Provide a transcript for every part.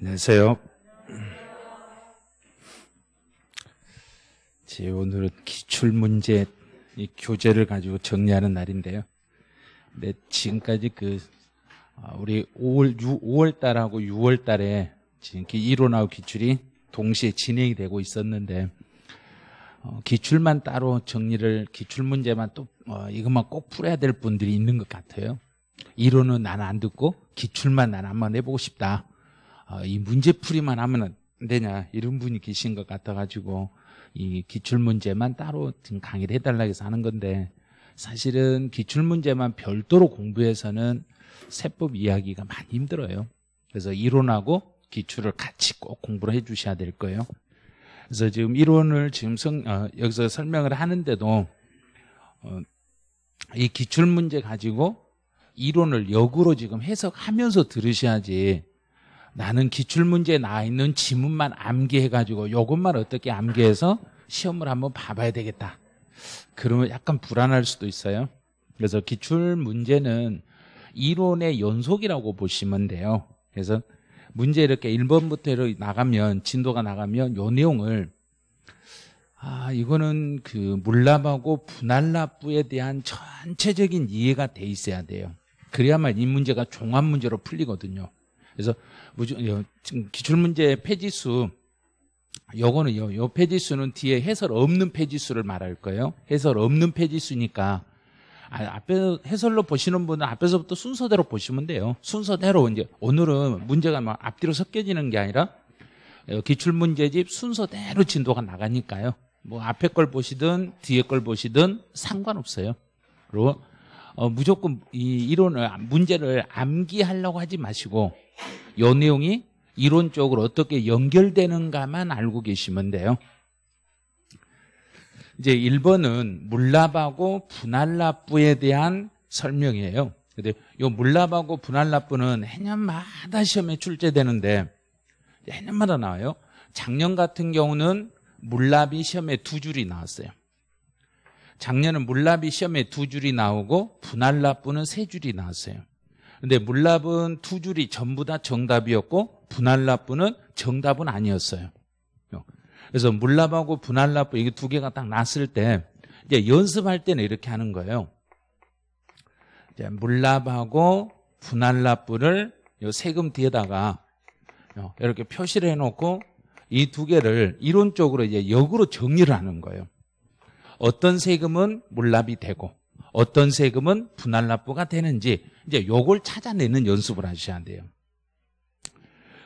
안녕하세요. 제 오늘은 기출 문제 이 교재를 가지고 정리하는 날인데요. 근 네, 지금까지 그 아, 우리 5월 6, 월 달하고 6월 달에 지금 이론하고 기출이 동시에 진행이 되고 있었는데 어, 기출만 따로 정리를 기출 문제만 또 어, 이것만 꼭 풀어야 될 분들이 있는 것 같아요. 이론은 난 안 듣고 기출만 난 한번 해보고 싶다. 아, 이 문제풀이만 하면 안 되냐 이런 분이 계신 것 같아가지고 이 기출문제만 따로 좀 강의를 해달라 해서 하는 건데 사실은 기출문제만 별도로 공부해서는 세법 이야기가 많이 힘들어요 그래서 이론하고 기출을 같이 꼭 공부를 해 주셔야 될 거예요 그래서 지금 이론을 지금 성, 어, 여기서 설명을 하는데도 어, 이 기출문제 가지고 이론을 역으로 지금 해석하면서 들으셔야지 나는 기출문제에 나와 있는 지문만 암기해가지고 이것만 어떻게 암기해서 시험을 한번 봐봐야 되겠다. 그러면 약간 불안할 수도 있어요. 그래서 기출문제는 이론의 연속이라고 보시면 돼요. 그래서 문제 이렇게 1번부터 이렇게 나가면 진도가 나가면 요 내용을 아 이거는 그 물납하고 분할납부에 대한 전체적인 이해가 돼 있어야 돼요. 그래야만 이 문제가 종합 문제로 풀리거든요. 그래서 기출문제 폐지수 요거는요. 요폐지수는 뒤에 해설 없는 폐지수를 말할 거예요. 해설 없는 폐지수니까 아, 앞에 해설로 보시는 분은 앞에서부터 순서대로 보시면 돼요. 순서대로 이제 오늘은 문제가 막 앞뒤로 섞여지는 게 아니라 어, 기출문제집 순서대로 진도가 나가니까요. 뭐 앞에 걸 보시든 뒤에 걸 보시든 상관없어요. 그리고 어, 무조건 이 이론을 문제를 암기하려고 하지 마시고 요 내용이 이론적으로 어떻게 연결되는가만 알고 계시면 돼요. 이제 1번은 물납하고 분할납부에 대한 설명이에요. 근데 요 물납하고 분할납부는 해년마다 시험에 출제되는데 해년마다 나와요. 작년 같은 경우는 물납이 시험에 두 줄이 나왔어요. 작년은 물납이 시험에 두 줄이 나오고 분할납부는 세 줄이 나왔어요. 근데 물납은 두 줄이 전부 다 정답이었고 분할납부는 정답은 아니었어요. 그래서 물납하고 분할납부 이게 두 개가 딱 났을 때 이제 연습할 때는 이렇게 하는 거예요. 이제 물납하고 분할납부를 요 세금 뒤에다가 이렇게 표시를 해놓고 이 두 개를 이론적으로 이제 역으로 정리를 하는 거예요. 어떤 세금은 물납이 되고 어떤 세금은 분할 납부가 되는지 이제 요걸 찾아내는 연습을 하셔야 돼요.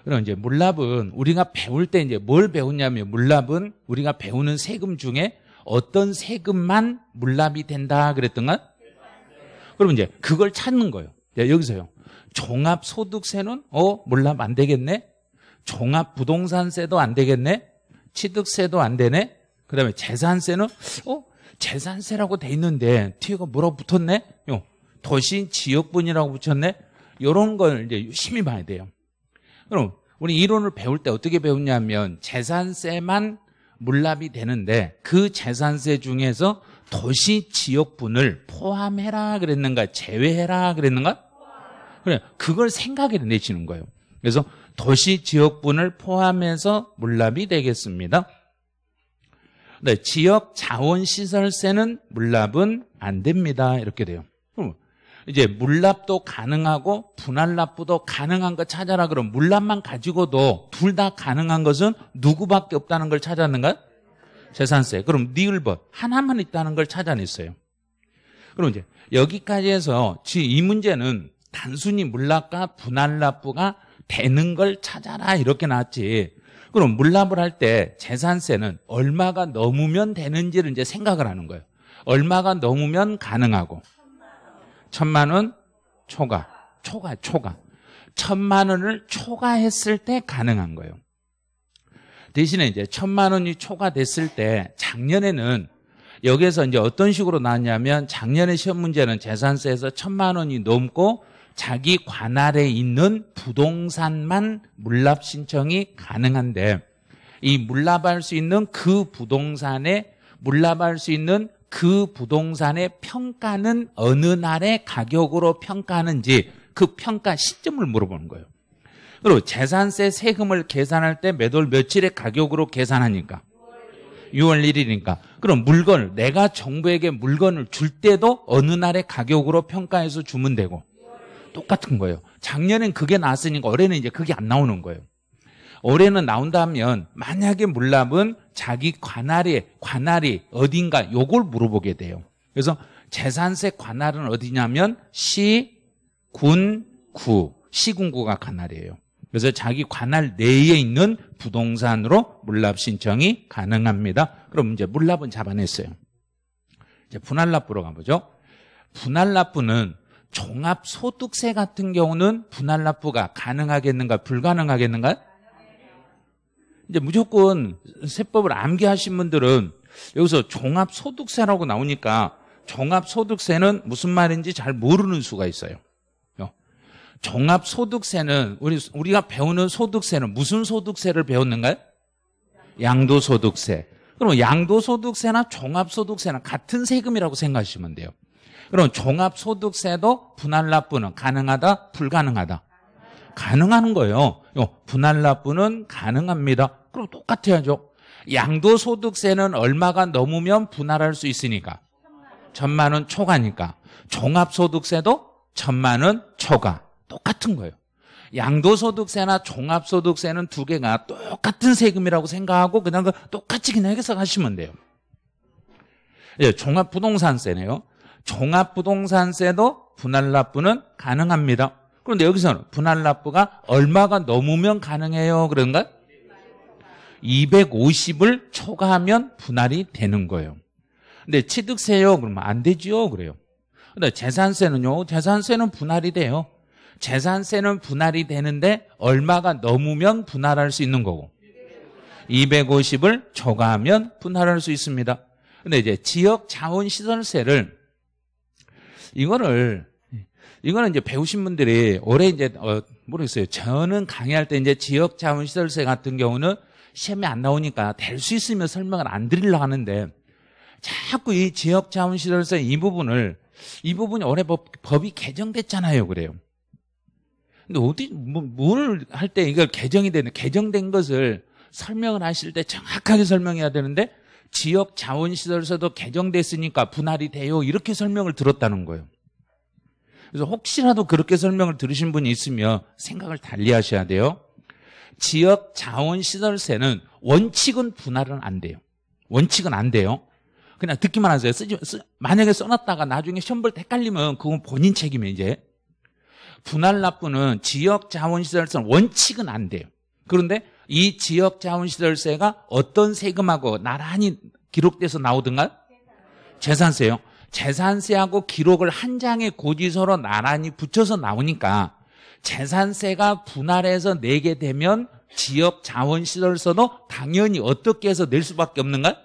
그럼 이제 물납은 우리가 배울 때 이제 뭘배웠냐면 물납은 우리가 배우는 세금 중에 어떤 세금만 물납이 된다 그랬던가? 그럼 이제 그걸 찾는 거예요. 예, 여기서요. 종합소득세는 어 물납 안 되겠네. 종합부동산세도 안 되겠네. 취득세도 안 되네. 그다음에 재산세는 어 재산세라고 돼 있는데 뒤에가 뭐라고 붙었네? 요 도시 지역분이라고 붙였네? 이런 걸 이제 유심히 봐야 돼요. 그럼 우리 이론을 배울 때 어떻게 배웠냐면 재산세만 물납이 되는데 그 재산세 중에서 도시 지역분을 포함해라 그랬는가 제외해라 그랬는가? 그래 그걸 생각해 내시는 거예요. 그래서 도시 지역분을 포함해서 물납이 되겠습니다. 네, 지역 자원 시설세는 물납은 안 됩니다. 이렇게 돼요. 이제 물납도 가능하고 분할납부도 가능한 거 찾아라 그럼 물납만 가지고도 둘 다 가능한 것은 누구밖에 없다는 걸찾았는가 재산세. 그럼 니을벗 하나만 있다는 걸 찾아냈어요. 그럼 이제 여기까지 해서 이 문제는 단순히 물납과 분할납부가 되는 걸 찾아라 이렇게 나왔지 그럼 물납을 할 때 재산세는 얼마가 넘으면 되는지를 이제 생각을 하는 거예요. 얼마가 넘으면 가능하고. 천만 원 초과. 초과, 초과. 천만 원을 초과했을 때 가능한 거예요. 대신에 이제 천만 원이 초과됐을 때 작년에는 여기에서 이제 어떤 식으로 나왔냐면 작년에 시험 문제는 재산세에서 천만 원이 넘고 자기 관할에 있는 부동산만 물납 신청이 가능한데 이 물납할 수 있는 그 부동산에 물납할 수 있는 그 부동산의 평가는 어느 날의 가격으로 평가하는지 그 평가 시점을 물어보는 거예요. 그리고 재산세 세금을 계산할 때 매달 며칠의 가격으로 계산하니까 6월 1일이니까 그럼 물건을 내가 정부에게 물건을 줄 때도 어느 날의 가격으로 평가해서 주면 되고 똑같은 거예요. 작년엔 그게 나왔으니까 올해는 이제 그게 안 나오는 거예요. 올해는 나온다면 만약에 물납은 자기 관할이 관할이 어딘가 요걸 물어보게 돼요. 그래서 재산세 관할은 어디냐면 시, 군, 구. 시군구가 관할이에요. 그래서 자기 관할 내에 있는 부동산으로 물납 신청이 가능합니다. 그럼 이제 물납은 잡아냈어요. 이제 분할납부로 가보죠. 분할납부는 종합소득세 같은 경우는 분할 납부가 가능하겠는가 불가능하겠는가? 이제 무조건 세법을 암기하신 분들은 여기서 종합소득세라고 나오니까 종합소득세는 무슨 말인지 잘 모르는 수가 있어요. 어. 종합소득세는 우리 우리가 배우는 소득세는 무슨 소득세를 배웠는가요? 양도소득세. 그럼 양도소득세나 종합소득세나 같은 세금이라고 생각하시면 돼요. 그럼 종합소득세도 분할납부는 가능하다? 불가능하다? 가능한 거예요. 요 분할납부는 가능합니다. 그럼 똑같아야죠. 양도소득세는 얼마가 넘으면 분할할 수 있으니까. 천만 원 초과니까. 종합소득세도 천만 원 초과. 똑같은 거예요. 양도소득세나 종합소득세는 두 개가 똑같은 세금이라고 생각하고 그냥 그 똑같이 그냥 해석하시면 돼요. 예, 종합부동산세네요. 종합부동산세도 분할납부는 가능합니다. 그런데 여기서는 분할납부가 얼마가 넘으면 가능해요? 그런가? 250을 초과하면 분할이 되는 거예요. 근데 취득세요? 그러면 안 되지요? 그래요. 근데 재산세는요? 재산세는 분할이 돼요. 재산세는 분할이 되는데 얼마가 넘으면 분할할 수 있는 거고 250을 초과하면 분할할 수 있습니다. 근데 이제 지역 자원시설세를 이거를 예. 이거는 이제 배우신 분들이 올해 이제 어, 모르겠어요. 저는 강의할 때 이제 지역 자원 시설세 같은 경우는 시험에 안 나오니까 될 수 있으면 설명을 안 드리려고 하는데 자꾸 이 지역 자원 시설세 이 부분을 이 부분이 올해 법, 법이 개정됐잖아요. 그래요. 근데 어디 뭐, 뭘할 때 이걸 개정이 되는 개정된 것을 설명을 하실 때 정확하게 설명해야 되는데 지역 자원시설서도 개정됐으니까 분할이 돼요. 이렇게 설명을 들었다는 거예요. 그래서 혹시라도 그렇게 설명을 들으신 분이 있으면 생각을 달리 하셔야 돼요. 지역 자원시설세는 원칙은 분할은 안 돼요. 원칙은 안 돼요. 그냥 듣기만 하세요. 쓰지, 쓰, 만약에 써놨다가 나중에 시험 볼때 헷갈리면 그건 본인 책임이에요, 이제. 분할 납부는 지역 자원시설세 원칙은 안 돼요. 그런데 이 지역 자원시설세가 어떤 세금하고 나란히 기록돼서 나오든가요? 재산세요. 재산세하고 기록을 한 장의 고지서로 나란히 붙여서 나오니까 재산세가 분할해서 내게 되면 지역 자원시설서도 당연히 어떻게 해서 낼 수밖에 없는가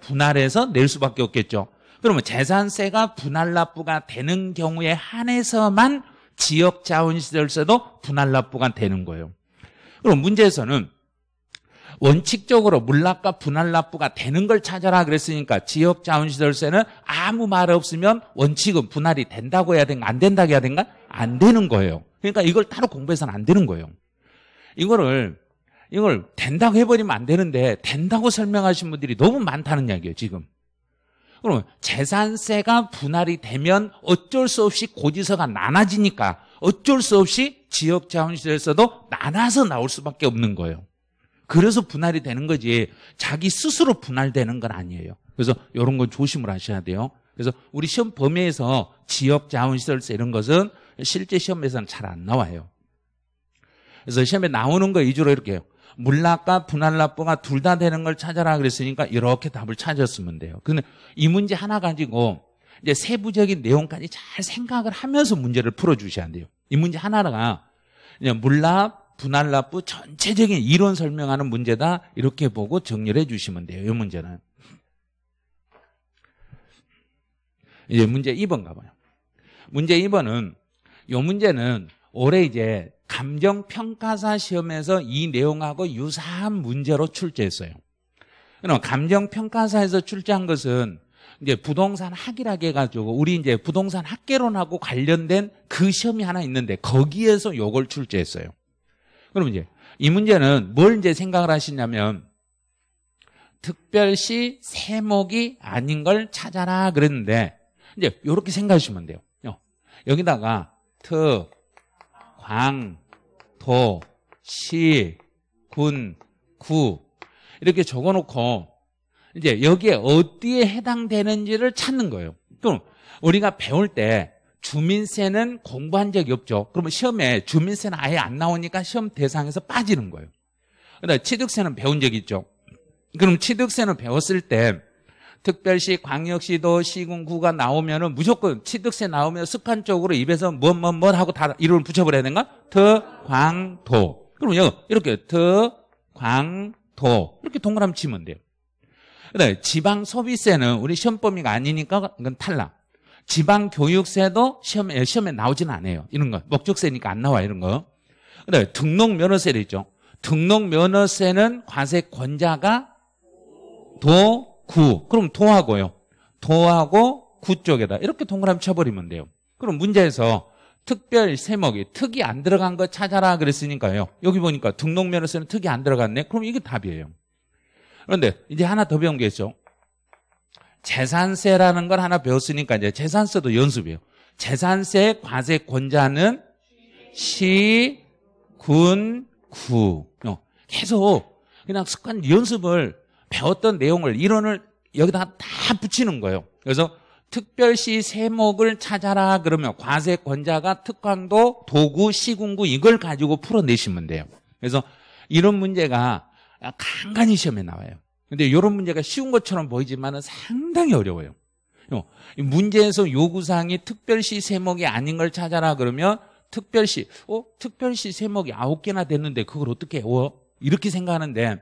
분할해서 낼 수밖에 없겠죠. 그러면 재산세가 분할 납부가 되는 경우에 한해서만 지역 자원시설서도 분할 납부가 되는 거예요. 그럼 문제에서는 원칙적으로 물납과 분할납부가 되는 걸 찾아라 그랬으니까 지역 자원시설세는 아무 말 없으면 원칙은 분할이 된다고 해야 된가 안 된다고 해야 되는가안 되는 거예요. 그러니까 이걸 따로 공부해서는 안 되는 거예요. 이거를 이걸 된다고 해버리면 안 되는데 된다고 설명하신 분들이 너무 많다는 이야기예요 지금. 그러면 재산세가 분할이 되면 어쩔 수 없이 고지서가 나눠지니까 어쩔 수 없이 지역 자원시설에서도 나눠서 나올 수밖에 없는 거예요. 그래서 분할이 되는 거지 자기 스스로 분할되는 건 아니에요. 그래서 이런 건 조심을 하셔야 돼요. 그래서 우리 시험 범위에서 지역 자원시설세 이런 것은 실제 시험에서는 잘 안 나와요. 그래서 시험에 나오는 거 위주로 이렇게 해요. 물납과 분할납부가 둘 다 되는 걸 찾아라 그랬으니까 이렇게 답을 찾았으면 돼요. 근데 이 문제 하나 가지고 이제 세부적인 내용까지 잘 생각을 하면서 문제를 풀어주셔야 돼요. 이 문제 하나가 그냥 물납, 분할납부 전체적인 이론 설명하는 문제다 이렇게 보고 정리를 해주시면 돼요. 이 문제는. 이제 문제 2번 가봐요. 문제 2번은 이 문제는 올해 이제 감정평가사 시험에서 이 내용하고 유사한 문제로 출제했어요. 그럼 감정평가사에서 출제한 것은 이제 부동산 학이라고 해가지고 우리 이제 부동산 학개론하고 관련된 그 시험이 하나 있는데 거기에서 요걸 출제했어요. 그럼 이제 이 문제는 뭘 이제 생각을 하시냐면 특별시 세목이 아닌 걸 찾아라 그랬는데 이제 이렇게 생각하시면 돼요. 여기다가 특, 광, 도, 시, 군, 구 이렇게 적어놓고 이제 여기에 어디에 해당되는지를 찾는 거예요. 그럼 우리가 배울 때 주민세는 공부한 적이 없죠. 그러면 시험에 주민세는 아예 안 나오니까 시험 대상에서 빠지는 거예요. 그다음 취득세는 배운 적이 있죠. 그럼 취득세는 배웠을 때 특별시, 광역시도, 시군구가 나오면은 무조건 취득세 나오면 습관적으로 입에서 뭐뭐뭐 뭐, 뭐 하고 다 이름을 붙여버려야 되는가? 특광도. 그럼 이렇게 더, 광도 이렇게 동그라미 치면 돼요. 그다 지방 소비세는 우리 시험 범위가 아니니까 그건 탈락. 지방 교육세도 시험에 예, 시험에 나오진 않아요. 이런 거 목적세니까 안 나와 이런 거. 그다 등록 면허세도 있죠. 등록 면허세는 과세권자가 도, 구. 그럼 도하고요. 도하고 구 쪽에다 이렇게 동그라미 쳐버리면 돼요. 그럼 문제에서 특별 세목이 특이 안 들어간 거 찾아라 그랬으니까요. 여기 보니까 등록 면허세는 특이 안 들어갔네. 그럼 이게 답이에요. 그런데 이제 하나 더 배운 게 있죠. 재산세라는 걸 하나 배웠으니까 이제 재산세도 연습이에요. 재산세 과세권자는 시, 군, 구. 어, 계속 그냥 습관 연습을 배웠던 내용을 이론을 여기다 다 붙이는 거예요. 그래서 특별시 세목을 찾아라 그러면 과세권자가 특강도 도구, 시군구 이걸 가지고 풀어내시면 돼요. 그래서 이런 문제가 간간히 시험에 나와요. 근데 이런 문제가 쉬운 것처럼 보이지만 상당히 어려워요. 문제에서 요구사항이 특별시 세목이 아닌 걸 찾아라 그러면 특별시, 어? 특별시 세목이 아홉 개나 됐는데 그걸 어떻게 외워? 어? 이렇게 생각하는데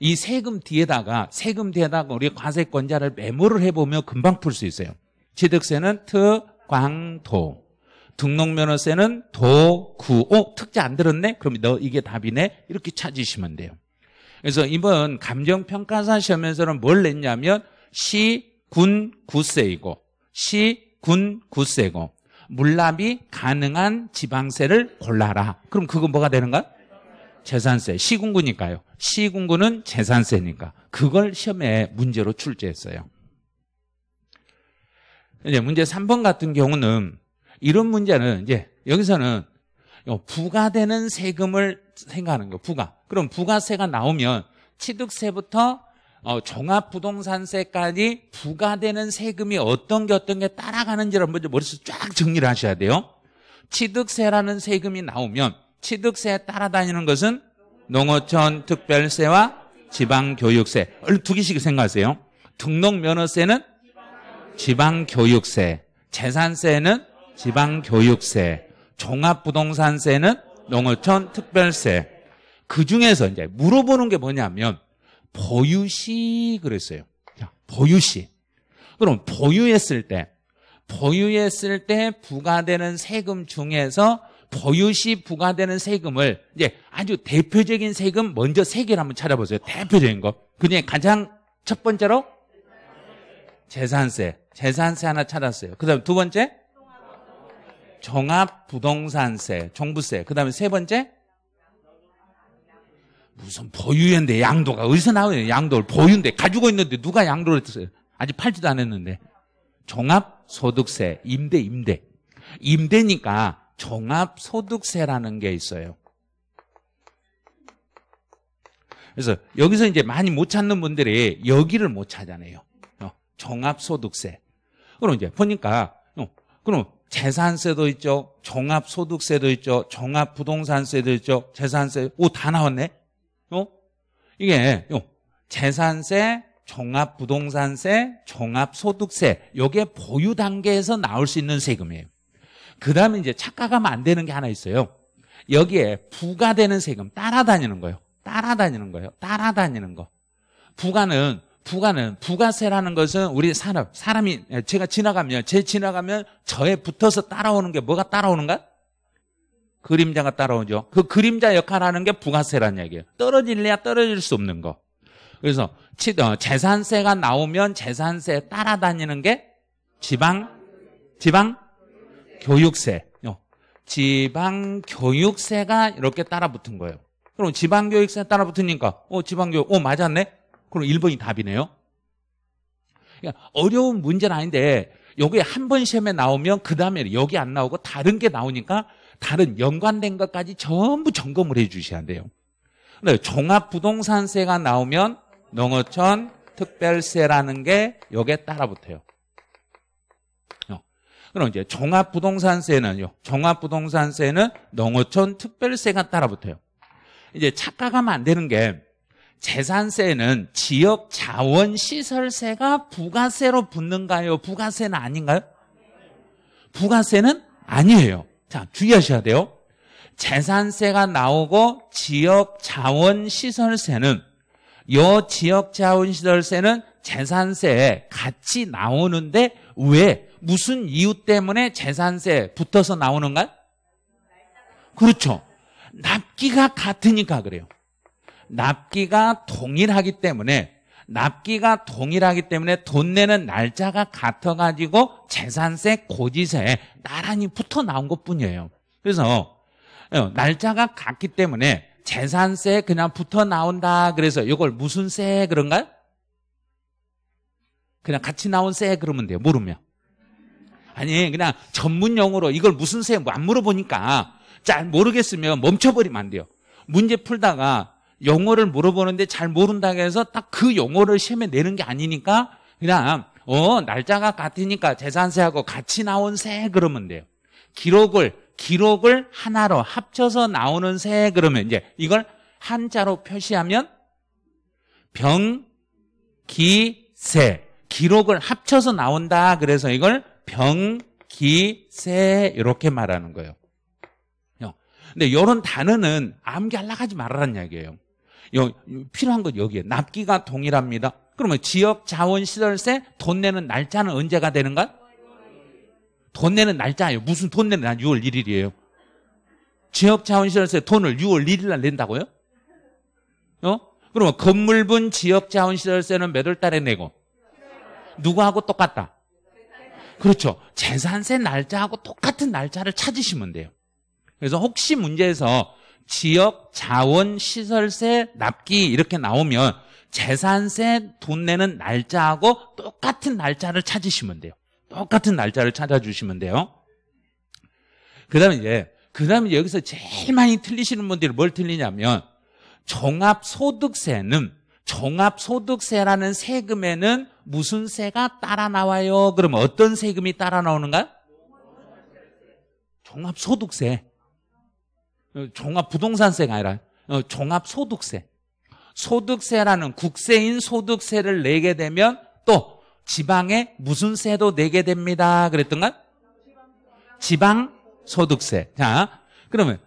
이 세금 뒤에다가 세금 뒤에다가 우리 과세권자를 메모를 해보면 금방 풀 수 있어요. 취득세는 특, 광, 도. 등록면허세는 도, 구. 어? 특자 안 들었네? 그럼 너 이게 답이네? 이렇게 찾으시면 돼요. 그래서 이번 감정평가사 시험에서는 뭘 냈냐면 시, 군, 구세이고 시, 군, 구세고 물납이 가능한 지방세를 골라라. 그럼 그건 뭐가 되는가? 재산세. 시군구니까요. 시군구는 재산세니까. 그걸 시험에 문제로 출제했어요. 이제 문제 3번 같은 경우는 이런 문제는 이제 여기서는 부과되는 세금을 생각하는 거 부가. 그럼 부가세가 나오면 취득세부터 어, 종합부동산세까지 부과되는 세금이 어떤 게 어떤 게 따라가는지를 먼저 머릿속에 쫙 정리를 하셔야 돼요. 취득세라는 세금이 나오면 취득세에 따라다니는 것은 농어촌 특별세와 지방교육세. 두 개씩 생각하세요. 등록면허세는 지방교육세, 재산세는 지방교육세, 종합부동산세는 농어촌 특별세. 그 중에서 이제 물어보는 게 뭐냐면 보유시 그랬어요. 보유시. 그럼 보유했을 때 보유했을 때 부과되는 세금 중에서 보유시 부과되는 세금을 이제 아주 대표적인 세금 먼저 세 개를 한번 찾아보세요. 대표적인 거. 그중에 가장 첫 번째로 재산세. 재산세 하나 찾았어요. 그 다음 두 번째 종합 부동산세, 종부세. 그 다음에 세 번째 무슨 보유인데 양도가 어디서 나오냐 양도를 보유인데 가지고 있는데 누가 양도를 했어요? 아직 팔지도 않았는데 종합 소득세, 임대, 임대, 임대니까 종합 소득세라는 게 있어요. 그래서 여기서 이제 많이 못 찾는 분들이 여기를 못 찾아내요. 어, 종합소득세. 그럼 이제 보니까, 어, 그럼 재산세도 있죠. 종합소득세도 있죠. 종합부동산세도 있죠. 재산세. 오, 다 나왔네. 어? 이게 요 재산세, 종합부동산세, 종합소득세. 요게 보유 단계에서 나올 수 있는 세금이에요. 그다음에 이제 착각하면 안 되는 게 하나 있어요. 여기에 부과되는 세금 따라다니는 거예요. 따라다니는 거예요. 따라다니는 거. 부과는 부가는 부가세라는 것은 우리 산업 사람이 예, 제가 지나가면 제 지나가면 저에 붙어서 따라오는 게 뭐가 따라오는가? 그림자가 따라오죠. 그 그림자 역할하는 게 부가세란 얘기예요. 떨어질래야 떨어질 수 없는 거. 그래서 어, 재산세가 나오면 재산세 따라다니는 게 지방 지방 교육세. 어, 지방 교육세가 이렇게 따라붙은 거예요. 그럼 지방 교육세 따라붙으니까 어 지방 교육 어 맞았네. 그럼 1번이 답이네요. 그러니까 어려운 문제는 아닌데 여기 한번 시험에 나오면 그 다음에 여기 안 나오고 다른 게 나오니까 다른 연관된 것까지 전부 점검을 해 주셔야 돼요. 종합부동산세가 나오면 농어촌 특별세라는 게 여기에 따라붙어요. 어. 그럼 이제 종합부동산세는요. 종합부동산세는 농어촌 특별세가 따라붙어요. 이제 착각하면 안 되는 게 재산세는 지역 자원 시설세가 부가세로 붙는가요? 부가세는 아닌가요? 부가세는 아니에요. 자, 주의하셔야 돼요. 재산세가 나오고 지역 자원 시설세는 요 지역 자원 시설세는 재산세에 같이 나오는데 왜 무슨 이유 때문에 재산세 에 붙어서 나오는가요? 그렇죠. 납기가 같으니까 그래요. 납기가 동일하기 때문에 납기가 동일하기 때문에 돈 내는 날짜가 같아가지고 재산세, 고지세 나란히 붙어 나온 것 뿐이에요. 그래서 어, 날짜가 같기 때문에 재산세 그냥 붙어 나온다. 그래서 이걸 무슨 세 그런가요? 그냥 같이 나온 세 그러면 돼요. 모르면. 아니 그냥 전문 용어로 이걸 무슨 세안 뭐 물어보니까 잘 모르겠으면 멈춰버리면 안 돼요. 문제 풀다가 영어를 물어보는데 잘 모른다 해서 딱그 영어를 시험에 내는 게 아니니까 그냥 어 날짜가 같으니까 재산세하고 같이 나온 세 그러면 돼요. 기록을 기록을 하나로 합쳐서 나오는 세 그러면 이제 이걸 한자로 표시하면 병기세 기록을 합쳐서 나온다 그래서 이걸 병기세 이렇게 말하는 거예요. 어. 근데 이런 단어는 암기 할라하지 말라는 이야기예요. 필요한 건 여기에 납기가 동일합니다. 그러면 지역 자원 시설세 돈 내는 날짜는 언제가 되는가? 돈 내는 날짜예요. 무슨 돈 내는 날 6월 1일이에요. 지역 자원 시설세 돈을 6월 1일 날 낸다고요? 어? 그러면 건물분 지역 자원 시설세는 몇월 달에 내고? 누구하고 똑같다? 그렇죠. 재산세 날짜하고 똑같은 날짜를 찾으시면 돼요. 그래서 혹시 문제에서 지역 자원 시설세 납기 이렇게 나오면 재산세 돈 내는 날짜하고 똑같은 날짜를 찾으시면 돼요. 똑같은 날짜를 찾아주시면 돼요. 그 다음에 이제, 그 다음에 여기서 제일 많이 틀리시는 분들이 뭘 틀리냐면, 종합소득세는, 종합소득세라는 세금에는 무슨 세가 따라 나와요? 그럼 어떤 세금이 따라 나오는가? 종합소득세. 어, 종합부동산세가 아니라 어, 종합소득세. 소득세라는 국세인 소득세를 내게 되면 또 지방에 무슨 세도 내게 됩니다. 그랬던가? 지방소득세. 자, 그러면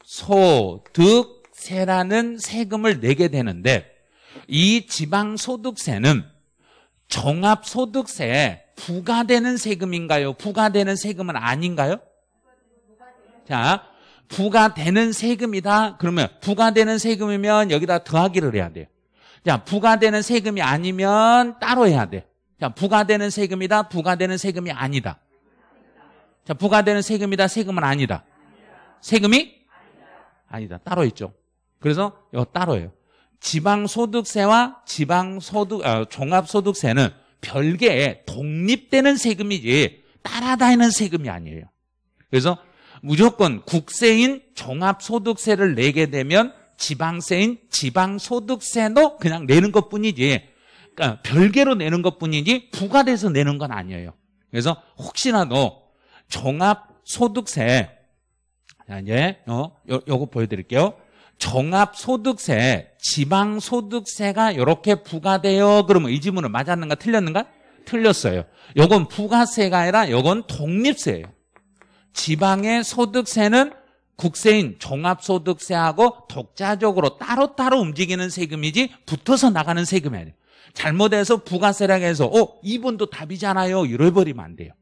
지방소득세라는 세금을 내게 되는데 이 지방소득세는 종합소득세에 부과되는 세금인가요? 부과되는 세금은 아닌가요? 자, 부과되는 세금이다. 그러면 부과되는 세금이면 여기다 더하기를 해야 돼요. 자, 부과되는 세금이 아니면 따로 해야 돼. 자, 부과되는 세금이다. 부과되는 세금이 아니다. 자, 부과되는 세금이다. 세금은 아니다. 세금이 아니다. 따로 있죠. 그래서 이거 따로예요. 지방소득세와 지방소득 어, 종합소득세는 별개의 독립되는 세금이지 따라다니는 세금이 아니에요. 그래서 무조건 국세인 종합소득세를 내게 되면 지방세인 지방소득세도 그냥 내는 것뿐이지 그러니까 별개로 내는 것뿐이지 부과돼서 내는 건 아니에요. 그래서 혹시라도 종합소득세 자, 이제 어, 요, 요거 보여드릴게요. 종합소득세, 지방소득세가 이렇게 부과돼요. 그러면 이 지문은 맞았는가 틀렸는가? 틀렸어요. 요건 부가세가 아니라 요건 독립세예요. 지방의 소득세는 국세인 종합소득세하고 독자적으로 따로따로 움직이는 세금이지 붙어서 나가는 세금이 아니에요. 잘못해서 부가세라고 해서 어 이분도 답이잖아요 이래버리면 안 돼요.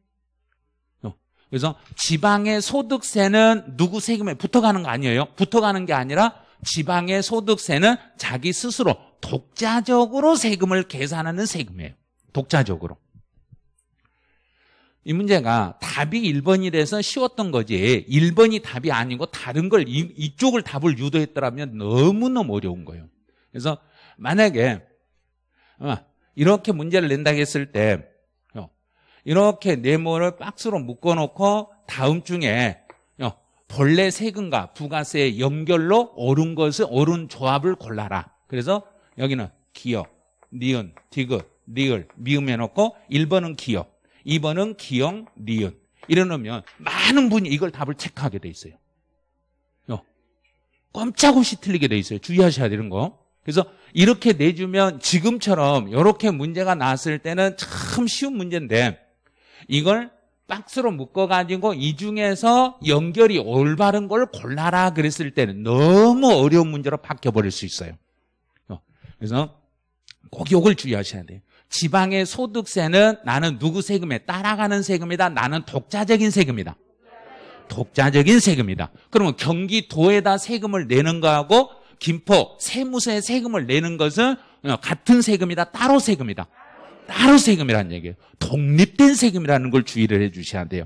어, 그래서 지방의 소득세는 누구 세금에 붙어가는 거 아니에요. 붙어가는 게 아니라 지방의 소득세는 자기 스스로 독자적으로 세금을 계산하는 세금이에요. 독자적으로. 이 문제가 답이 1번이돼서 쉬웠던 거지 1번이 답이 아니고 다른 걸 이, 이쪽을 답을 유도했더라면 너무너무 어려운 거예요 그래서 만약에 어, 이렇게 문제를 낸다 했을 때 어, 이렇게 네모를 박스로 묶어놓고 다음 중에 어, 본래 세금과 부가세의 연결로 옳은 것을 옳은 조합을 골라라 그래서 여기는 기역, 니은, 디귿, 리을, 미음해놓고 1번은 기역 2번은 기역, 니은. 이러면 많은 분이 이걸 답을 체크하게 돼 있어요. 어. 꼼짝없이 틀리게 돼 있어요. 주의하셔야 되는 거. 그래서 이렇게 내주면 지금처럼 이렇게 문제가 나왔을 때는 참 쉬운 문제인데 이걸 박스로 묶어가지고 이 중에서 연결이 올바른 걸 골라라 그랬을 때는 너무 어려운 문제로 바뀌어버릴 수 있어요. 어. 그래서 꼭 이걸 주의하셔야 돼요. 지방의 소득세는 나는 누구 세금에 따라가는 세금이다. 나는 독자적인 세금이다. 독자적인 세금이다. 그러면 경기도에다 세금을 내는 거하고 김포 세무서에 세금을 내는 것은 같은 세금이다. 따로 세금이다. 따로 세금이라는 얘기예요. 독립된 세금이라는 걸 주의를 해 주셔야 돼요.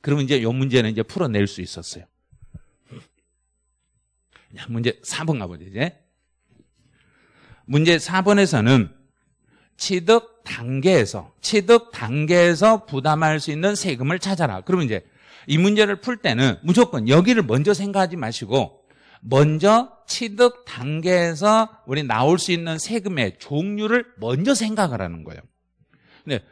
그러면 이제 이 문제는 이제 풀어낼 수 있었어요. 문제 4번 가보죠, 이제. 문제 4번에서는 취득 단계에서 취득 단계에서 부담할 수 있는 세금을 찾아라. 그러면 이제 이 문제를 풀 때는 무조건 여기를 먼저 생각하지 마시고 먼저 취득 단계에서 우리 나올 수 있는 세금의 종류를 먼저 생각을 하는 거예요. 근데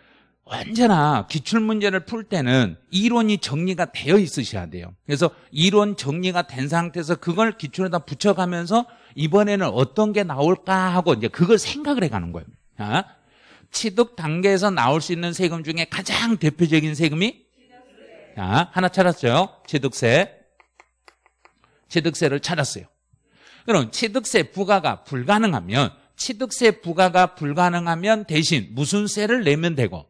언제나 기출문제를 풀 때는 이론이 정리가 되어 있으셔야 돼요. 그래서 이론 정리가 된 상태에서 그걸 기출에다 붙여가면서 이번에는 어떤 게 나올까 하고 이제 그걸 생각을 해가는 거예요. 아? 취득 단계에서 나올 수 있는 세금 중에 가장 대표적인 세금이 아, 하나 찾았어요 취득세. 취득세를 찾았어요. 그럼 취득세 부과가 불가능하면 취득세 부과가 불가능하면 대신 무슨 세를 내면 되고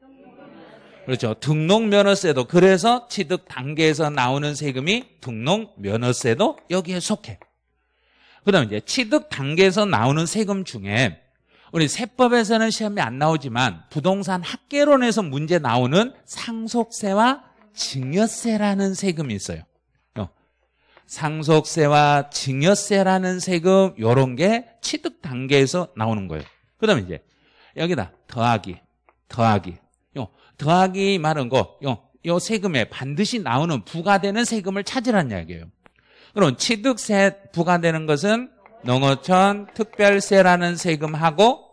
그렇죠. 등록면허세도 그래서 취득 단계에서 나오는 세금이 등록면허세도 여기에 속해. 그다음 이제 취득 단계에서 나오는 세금 중에 우리 세법에서는 시험이 안 나오지만 부동산 학계론에서 문제 나오는 상속세와 증여세라는 세금이 있어요. 어. 상속세와 증여세라는 세금 이런게 취득 단계에서 나오는 거예요. 그다음에 이제 여기다 더하기 더하기 요 더하기 말은 거요 요 세금에 반드시 나오는 부과되는 세금을 찾으라는 이야기예요. 그럼 취득세 부과되는 것은 농어촌 특별세라는 세금하고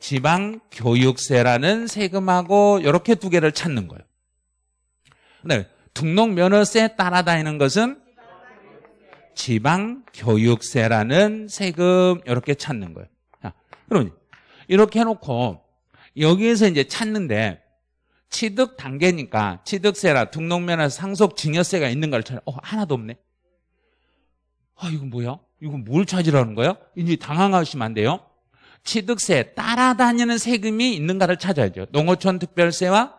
지방교육세라는 세금하고 이렇게 두 개를 찾는 거예요. 근 등록면허세 따라다니는 것은 지방교육세라는 세금 이렇게 찾는 거예요. 자, 그럼 이렇게 해놓고 여기에서 이제 찾는데 취득 단계니까 취득세라 등록면허 상속증여세가 있는 걸 찾아. 어 하나도 없네. 아 이건 뭐야? 이건 뭘 찾으라는 거야? 이제 당황하시면 안 돼요. 취득세 따라다니는 세금이 있는가를 찾아야죠. 농어촌 특별세와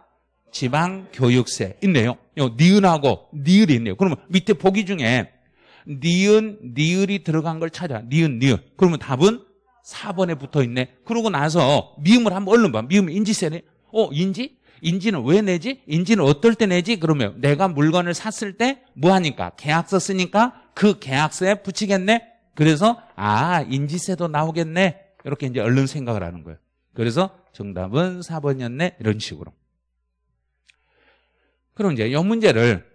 지방 교육세 있네요. 니은하고 니을이 있네요. 그러면 밑에 보기 중에 니은, 니을이 들어간 걸 찾아. 니은, 니을. 그러면 답은 4번에 붙어 있네. 그러고 나서 미음을 한번 얼른 봐. 미음 인지세네. 어, 인지? 인지는 왜 내지? 인지는 어떨 때 내지? 그러면 내가 물건을 샀을 때뭐 하니까? 계약서 쓰니까 그 계약서에 붙이겠네. 그래서 아 인지세도 나오겠네 이렇게 이제 얼른 생각을 하는 거예요. 그래서 정답은 4번이었네 이런 식으로. 그럼 이제 이 문제를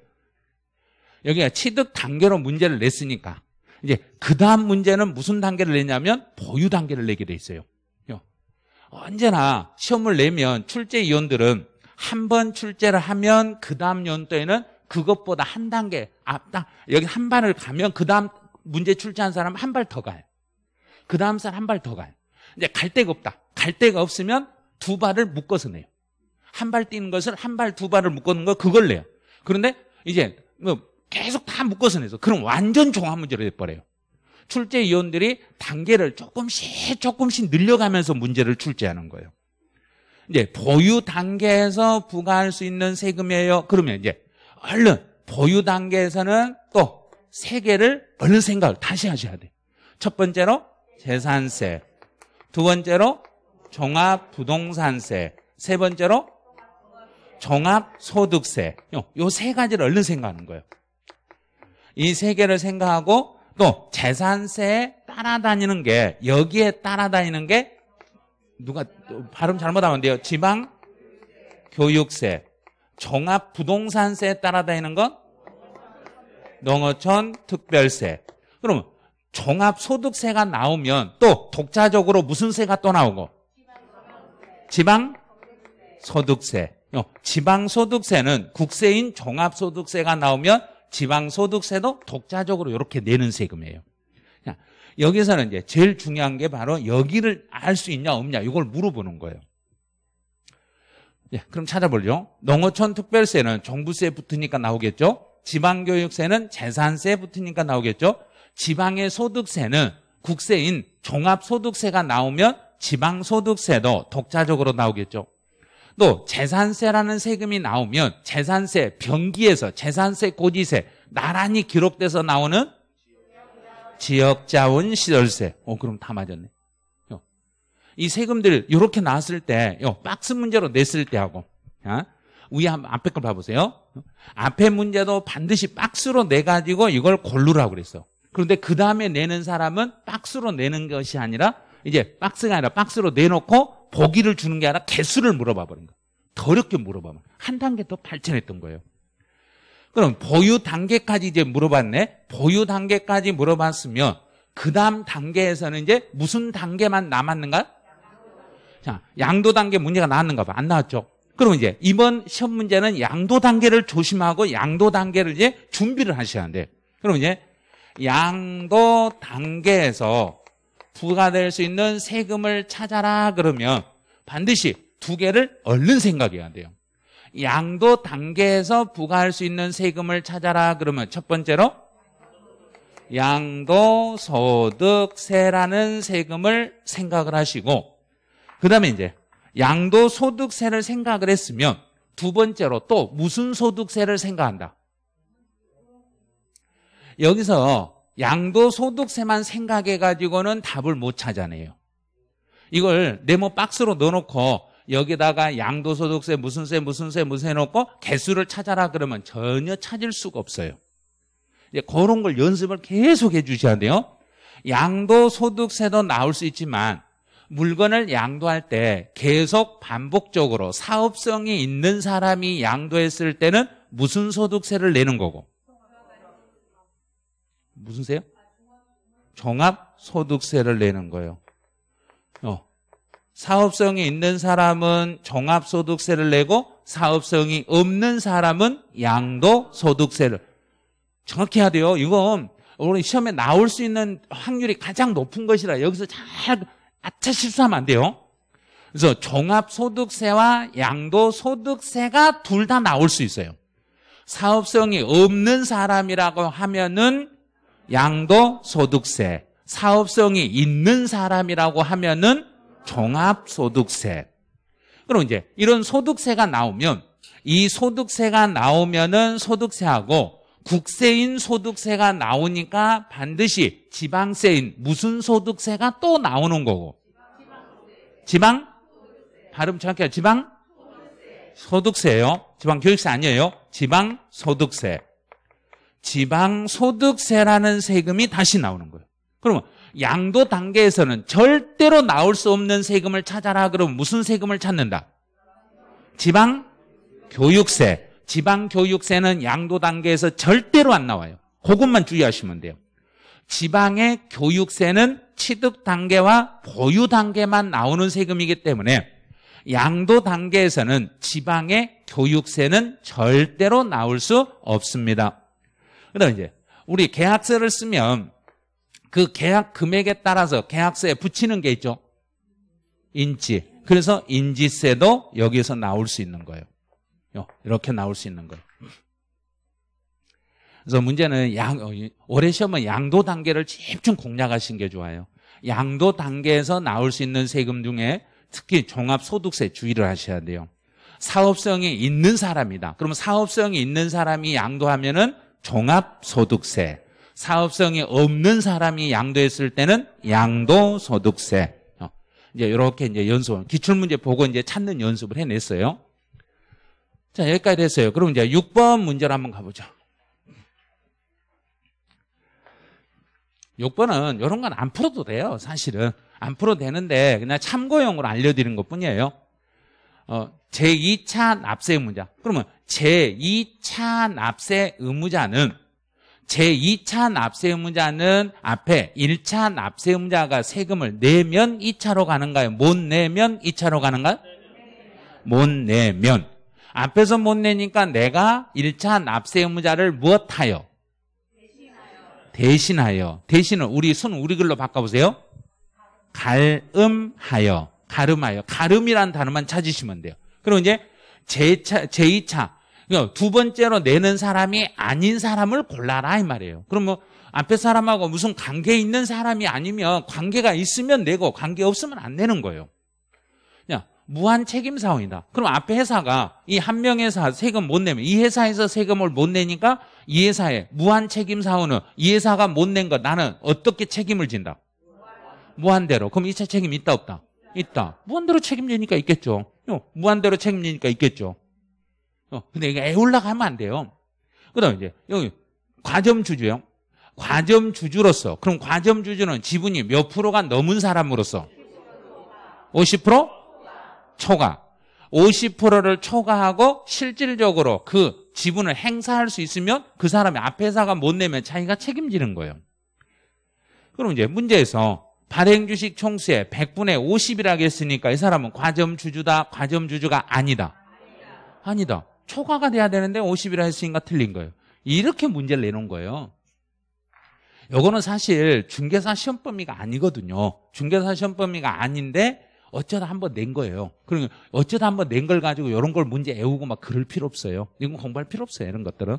여기가 취득 단계로 문제를 냈으니까 이제 그 다음 문제는 무슨 단계를 내냐면 보유 단계를 내게 돼 있어요. 언제나 시험을 내면 출제위원들은 한 번 출제를 하면 그 다음 연도에는 그것보다 한 단계 앞당 여기 한 반을 가면 그 다음 문제 출제한 사람 한발 더 가요. 그 다음 사람 한 발 더 가요. 이제 갈 데가 없다. 갈 데가 없으면 두 발을 묶어서 내요. 한 발 뛰는 것을 한 발, 두 발을 묶어놓은 거 그걸 내요. 그런데 이제 뭐 계속 다 묶어서 내서 그럼 완전 종합문제로 돼버려요. 출제위원들이 단계를 조금씩 조금씩 늘려가면서 문제를 출제하는 거예요. 이제 보유 단계에서 부과할 수 있는 세금이에요. 그러면 이제 얼른 보유 단계에서는 또세 개를 얼른 생각을 다시 하셔야 돼요. 첫 번째로 재산세, 두 번째로 종합부동산세, 세 번째로 종합소득세. 요 세 가지를 얼른 생각하는 거예요. 이 세 개를 생각하고 또 재산세에 따라다니는 게 여기에 따라다니는 게 누가 발음 잘못하면 돼요. 지방 교육세, 종합 부동산세에 따라다니는 건 농어촌 특별세. 그럼 종합소득세가 나오면 또 독자적으로 무슨 세가 또 나오고? 지방소득세. 어, 지방소득세는 국세인 종합소득세가 나오면 지방소득세도 독자적으로 이렇게 내는 세금이에요. 여기서는 이제 제일 중요한 게 바로 여기를 알 수 있냐 없냐 이걸 물어보는 거예요. 예, 그럼 찾아보죠. 농어촌 특별세는 종부세 붙으니까 나오겠죠? 지방교육세는 재산세 붙으니까 나오겠죠. 지방의 소득세는 국세인 종합소득세가 나오면 지방소득세도 독자적으로 나오겠죠. 또 재산세라는 세금이 나오면 재산세 변기에서 재산세 고지세 나란히 기록돼서 나오는 지역자원 시절세어 그럼 다 맞았네. 이 세금들 이렇게 나왔을 때, 요 박스 문제로 냈을 때하고 어? 위에 한 앞에 걸 봐보세요. 앞에 문제도 반드시 박스로 내가지고 이걸 고르라고 그랬어. 그런데 그 다음에 내는 사람은 박스로 내는 것이 아니라 이제 박스가 아니라 박스로 내놓고 보기를 주는 게 아니라 개수를 물어봐 버린 거야. 더럽게물어봐 버린 거야. 한 단계 더 발전했던 거예요. 그럼 보유 단계까지 이제 물어봤네. 보유 단계까지 물어봤으면 그 다음 단계에서는 이제 무슨 단계만 남았는가? 자, 양도 단계 문제가 나왔는가 봐. 안 나왔죠? 그럼 이제 이번 시험 문제는 양도 단계를 조심하고 양도 단계를 이제 준비를 하셔야 돼요. 그면 이제 양도 단계에서 부과될 수 있는 세금을 찾아라 그러면 반드시 두 개를 얼른 생각해야 돼요. 양도 단계에서 부과할 수 있는 세금을 찾아라 그러면 첫 번째로 양도 소득세라는 세금을 생각을 하시고 그 다음에 이제 양도소득세를 생각을 했으면 두 번째로 또 무슨 소득세를 생각한다? 여기서 양도소득세만 생각해가지고는 답을 못 찾아내요. 이걸 네모 박스로 넣어놓고 여기다가 양도소득세 무슨 세 무슨 세 무슨 세 놓고 개수를 찾아라 그러면 전혀 찾을 수가 없어요. 이제 그런 걸 연습을 계속 해주셔야 돼요. 양도소득세도 나올 수 있지만 물건을 양도할 때 계속 반복적으로 사업성이 있는 사람이 양도했을 때는 무슨 소득세를 내는 거고? 무슨 세요? 종합소득세를 내는 거예요. 어. 사업성이 있는 사람은 종합소득세를 내고 사업성이 없는 사람은 양도소득세를 정확히 해야 돼요. 이건 우리 시험에 나올 수 있는 확률이 가장 높은 것이라 여기서 잘 아차 실수하면 안 돼요. 그래서 종합소득세와 양도소득세가 둘 다 나올 수 있어요. 사업성이 없는 사람이라고 하면은 양도소득세, 사업성이 있는 사람이라고 하면은 종합소득세. 그럼 이제 이런 소득세가 나오면 이 소득세가 나오면은 소득세하고 국세인 소득세가 나오니까 반드시 지방세인 무슨 소득세가 또 나오는 거고. 지방? 발음 정확해요. 지방? 소득세예요. 지방 교육세 아니에요. 지방 소득세. 지방 소득세라는 세금이 다시 나오는 거예요. 그러면 양도 단계에서는 절대로 나올 수 없는 세금을 찾아라 그러면 무슨 세금을 찾는다? 지방 교육세. 지방교육세는 양도 단계에서 절대로 안 나와요. 그것만 주의하시면 돼요. 지방의 교육세는 취득 단계와 보유 단계만 나오는 세금이기 때문에 양도 단계에서는 지방의 교육세는 절대로 나올 수 없습니다. 그다음 이제 우리 계약서를 쓰면 그 계약 금액에 따라서 계약서에 붙이는 게 있죠. 인지. 그래서 인지세도 여기서 에 나올 수 있는 거예요. 어, 이렇게 나올 수 있는 거예요. 그래서 문제는 양, 어, 올해 시험은 양도 단계를 집중 공략하신 게 좋아요. 양도 단계에서 나올 수 있는 세금 중에 특히 종합소득세 주의를 하셔야 돼요. 사업성이 있는 사람이다. 그러면 사업성이 있는 사람이 양도하면은 종합소득세. 사업성이 없는 사람이 양도했을 때는 양도소득세. 어, 이제 이렇게 이제 연습, 기출문제 보고 이제 찾는 연습을 해냈어요. 자, 여기까지 됐어요. 그럼 이제 6번 문제를 한번 가보죠. 6번은 이런 건 안 풀어도 돼요. 사실은. 안 풀어도 되는데 그냥 참고용으로 알려드리는 것뿐이에요. 어, 제2차 납세 의무자. 그러면 제2차 납세 의무자는 제2차 납세 의무자는 앞에 1차 납세 의무자가 세금을 내면 2차로 가는가요? 못 내면 2차로 가는가요? 못 내면. 앞에서 못 내니까 내가 1차 납세 의무자를 무엇하여? 대신하여. 대신은 우리 손 우리 글로 바꿔보세요. 갈음하여. 가름하여. 가름이란 단어만 찾으시면 돼요. 그리고 이제 제차 제2차. 그러니까 두 번째로 내는 사람이 아닌 사람을 골라라 이 말이에요. 그럼 뭐 앞에 사람하고 무슨 관계 있는 사람이 아니면 관계가 있으면 내고 관계 없으면 안 내는 거예요. 무한 책임 사원이다 그럼 앞에 회사가 이 한명 회사 세금 못 내면 이 회사에서 세금을 못 내니까 이 회사에 무한 책임 사원은 이 회사가 못 낸 거 나는 어떻게 책임을 진다? 무한대로. 그럼 이 차 책임 있다 없다? 있다. 무한대로 책임지니까 있겠죠. 무한대로 책임지니까 있겠죠. 어, 근데 이게 애올라가면 안 돼요. 그다음 이제 여기 과점 주주요. 과점 주주로서 그럼 과점 주주는 지분이 몇 프로가 넘은 사람으로서 50%? 초과 50%를 초과하고 실질적으로 그 지분을 행사할 수 있으면 그 사람이 앞 회사가 못 내면 자기가 책임지는 거예요. 그럼 이제 문제에서 발행 주식 총수의 100분의 50이라고 했으니까 이 사람은 과점 주주다, 과점 주주가 아니다. 아니다. 초과가 돼야 되는데 50이라 했으니까 틀린 거예요. 이렇게 문제를 내놓은 거예요. 요거는 사실 중개사 시험 범위가 아니거든요. 중개사 시험 범위가 아닌데 어쩌다 한번 낸 거예요. 그러니 어쩌다 한번 낸 걸 가지고 이런 걸 문제 애우고 막 그럴 필요 없어요. 이건 공부할 필요 없어요. 이런 것들은.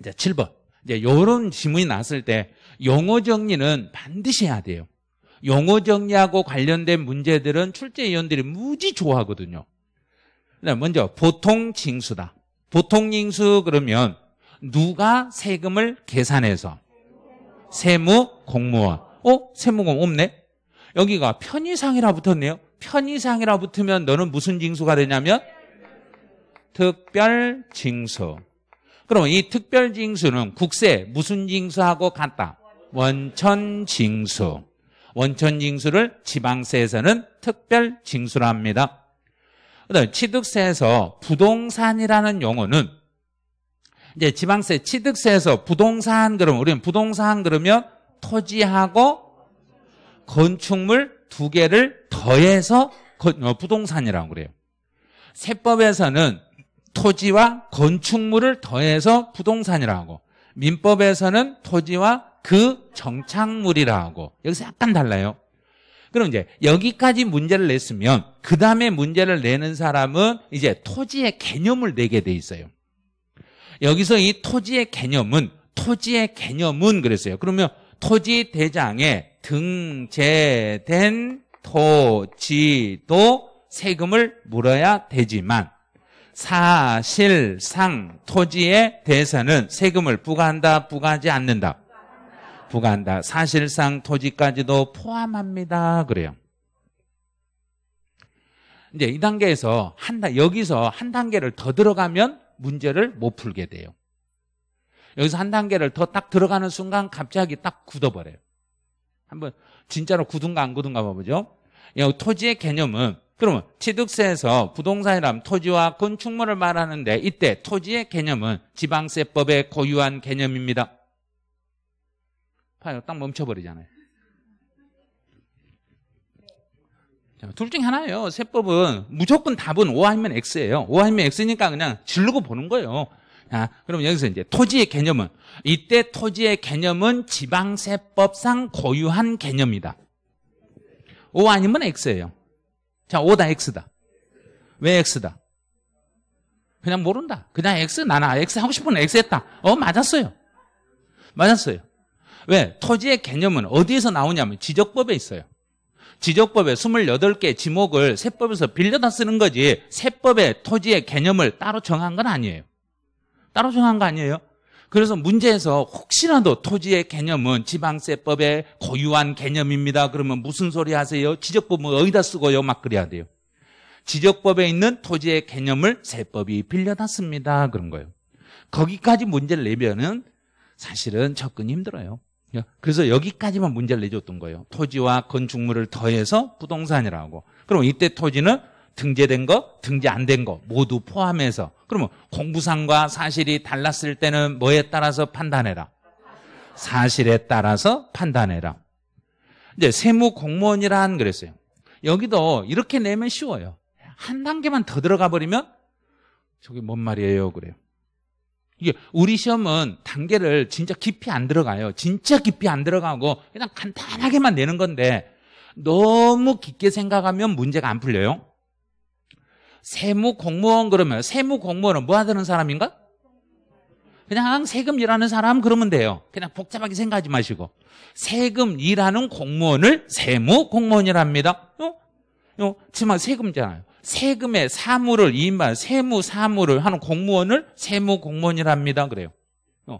이제 7번. 이제 이런 지문이 나왔을 때용어 정리는 반드시 해야 돼요. 용어 정리하고 관련된 문제들은 출제위원들이 무지 좋아하거든요. 먼저 보통 징수다. 보통 징수 그러면 누가 세금을 계산해서 세무 공무원. 어? 세무공 무원 없네? 여기가 편의상이라 붙었네요. 편의상이라 붙으면 너는 무슨 징수가 되냐면 특별 징수. 그럼이 특별 징수는 국세 무슨 징수하고 같다. 원천 징수. 원천 징수를 지방세에서는 특별 징수합니다 그다음 취득세에서 부동산이라는 용어는 이제 지방세 취득세에서 부동산 그러면 우리는 부동산 그러면 토지하고 건축물 두 개를 더해서 어, 부동산이라고 그래요. 세법에서는 토지와 건축물을 더해서 부동산이라고 민법에서는 토지와 그 정착물이라고 여기서 약간 달라요. 그럼 이제 여기까지 문제를 냈으면 그 다음에 문제를 내는 사람은 이제 토지의 개념을 내게 돼 있어요. 여기서 이 토지의 개념은 토지의 개념은 그랬어요. 그러면 토지 대장에 등재된 토지도 세금을 물어야 되지만 사실상 토지에 대해서는 세금을 부과한다, 부과하지 않는다. 부과한다. 사실상 토지까지도 포함합니다. 그래요. 이제 이 단계에서 한, 여기서 한 단계를 더 들어가면 문제를 못 풀게 돼요. 여기서 한 단계를 더 딱 들어가는 순간 갑자기 딱 굳어버려요. 한번 진짜로 굳은가 안 굳은가 봐보죠. 야, 예, 토지의 개념은 그러면 취득세에서 부동산이라면 토지와 건축물을 말하는데 이때 토지의 개념은 지방세법에 고유한 개념입니다. 봐요. 딱 멈춰버리잖아요. 둘 중에 하나예요. 세법은 무조건 답은 O 아니면 X예요. O 아니면 X니까 그냥 질르고 보는 거예요. 아, 그럼 여기서 이제 토지의 개념은 이때 토지의 개념은 지방세법상 고유한 개념이다. O 아니면 X예요. 자, O다 X다. 왜 X다? 그냥 모른다. 그냥 X 나나 X 하고 싶은 X 했다. 어 맞았어요. 맞았어요. 왜? 토지의 개념은 어디에서 나오냐면 지적법에 있어요. 지적법에 28개 지목을 세법에서 빌려다 쓰는 거지 세법에 토지의 개념을 따로 정한 건 아니에요. 따로 정한 거 아니에요? 그래서 문제에서 혹시라도 토지의 개념은 지방세법의 고유한 개념입니다. 그러면 무슨 소리 하세요? 지적법은 뭐 어디다 쓰고요? 막 그래야 돼요. 지적법에 있는 토지의 개념을 세법이 빌려놨습니다. 그런 거예요. 거기까지 문제를 내면은 사실은 접근이 힘들어요. 그래서 여기까지만 문제를 내줬던 거예요. 토지와 건축물을 더해서 부동산이라고. 그럼 이때 토지는 등재된 거, 등재 안 된 거 모두 포함해서 그러면 공부상과 사실이 달랐을 때는 뭐에 따라서 판단해라? 사실에 따라서 판단해라. 이제 세무 공무원이란 그랬어요. 여기도 이렇게 내면 쉬워요. 한 단계만 더 들어가 버리면 저게 뭔 말이에요? 그래요. 이게 우리 시험은 단계를 진짜 깊이 안 들어가요. 진짜 깊이 안 들어가고 그냥 간단하게만 내는 건데 너무 깊게 생각하면 문제가 안 풀려요. 세무 공무원 그러면 세무 공무원은 뭐 하는 사람인가? 그냥 세금 일하는 사람 그러면 돼요. 그냥 복잡하게 생각하지 마시고 세금 일하는 공무원을 세무 공무원이랍니다. 어? 어? 지만 세금잖아요. 이 세금의 사무를 이인반 세무 사무를 하는 공무원을 세무 공무원이랍니다. 그래요. 어.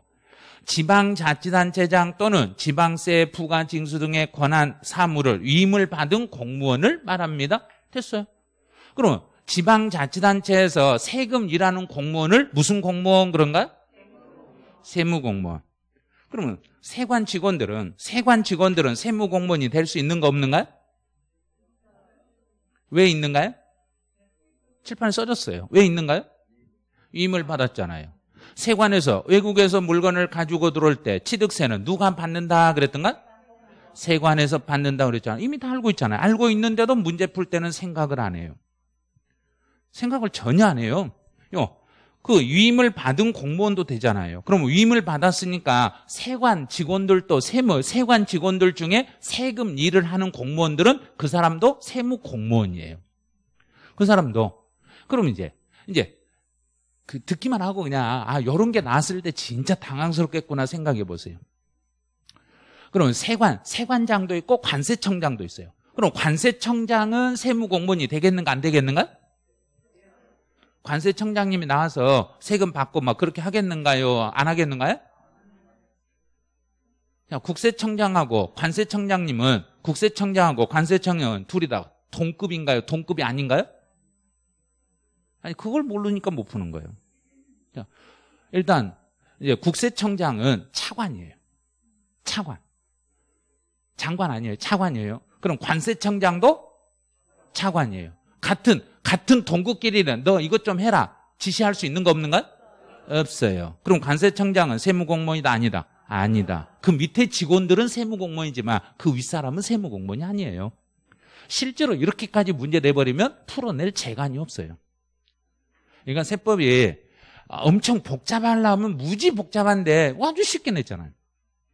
지방자치단체장 또는 지방세 부과 징수 등의 권한 사무를 위임을 받은 공무원을 말합니다. 됐어요. 그러면 지방자치단체에서 세금 일하는 공무원을 무슨 공무원 그런가요? 세무공무원. 그러면 세관 직원들은 세관 직원들은 세무공무원이 될 수 있는가 없는가요? 왜 있는가요? 칠판에 써졌어요. 왜 있는가요? 임을 받았잖아요. 세관에서 외국에서 물건을 가지고 들어올 때 취득세는 누가 받는다 그랬던가? 세관에서 받는다 그랬잖아요. 이미 다 알고 있잖아요. 알고 있는데도 문제 풀 때는 생각을 안 해요. 생각을 전혀 안 해요. 그 위임을 받은 공무원도 되잖아요. 그럼 위임을 받았으니까 세관 직원들도 세무 뭐, 세관 직원들 중에 세금 일을 하는 공무원들은 그 사람도 세무 공무원이에요. 그 사람도 그럼 이제 이제 그 듣기만 하고 그냥 아요런게 나왔을 때 진짜 당황스럽겠구나 생각해 보세요. 그럼 세관 세관장도 있고 관세청장도 있어요. 그럼 관세청장은 세무 공무원이 되겠는가 안 되겠는가? 관세청장님이 나와서 세금 받고 막 그렇게 하겠는가요? 안 하겠는가요? 국세청장하고 관세청장님은 국세청장하고 관세청장은 둘이 다 동급인가요? 동급이 아닌가요? 아니 그걸 모르니까 못 푸는 거예요. 일단 이제 국세청장은 차관이에요. 차관. 장관 아니에요. 차관이에요. 그럼 관세청장도 차관이에요. 같은 같은 동구끼리는 너 이것 좀 해라 지시할 수 있는 거없는가 없어요. 그럼 관세청장은 세무공무원이다 아니다. 아니다. 그 밑에 직원들은 세무공무원이지만 그 윗사람은 세무공무원이 아니에요. 실제로 이렇게까지 문제 내버리면 풀어낼 재간이 없어요. 그러니까 세법이 아, 엄청 복잡하려면 무지 복잡한데 아주 쉽게 냈잖아요.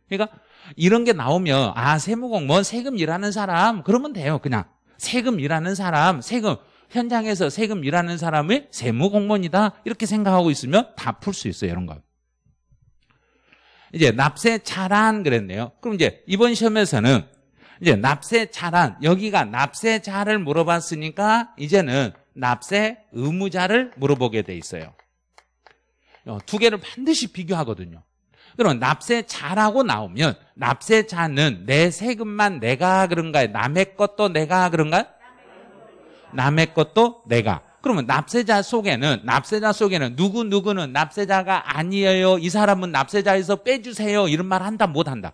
그러니까 이런 게 나오면 아 세무공무원 세금 일하는 사람 그러면 돼요 그냥 세금 일하는 사람, 세금 현장에서 세금 일하는 사람의 세무 공무원이다 이렇게 생각하고 있으면 다 풀 수 있어요 이런 거. 이제 납세 잘한 그랬네요. 그럼 이제 이번 시험에서는 이제 납세 잘한 여기가 납세자를 물어봤으니까 이제는 납세 의무자를 물어보게 돼 있어요. 어, 두 개를 반드시 비교하거든요. 그럼 납세자라고 나오면 납세자는 내 세금만 내가 그런가요? 남의 것도 내가 그런가요? 남의 것도 내가. 그러면 납세자 속에는 납세자 속에는 누구 누구는 납세자가 아니에요. 이 사람은 납세자에서 빼주세요. 이런 말 한다 못 한다.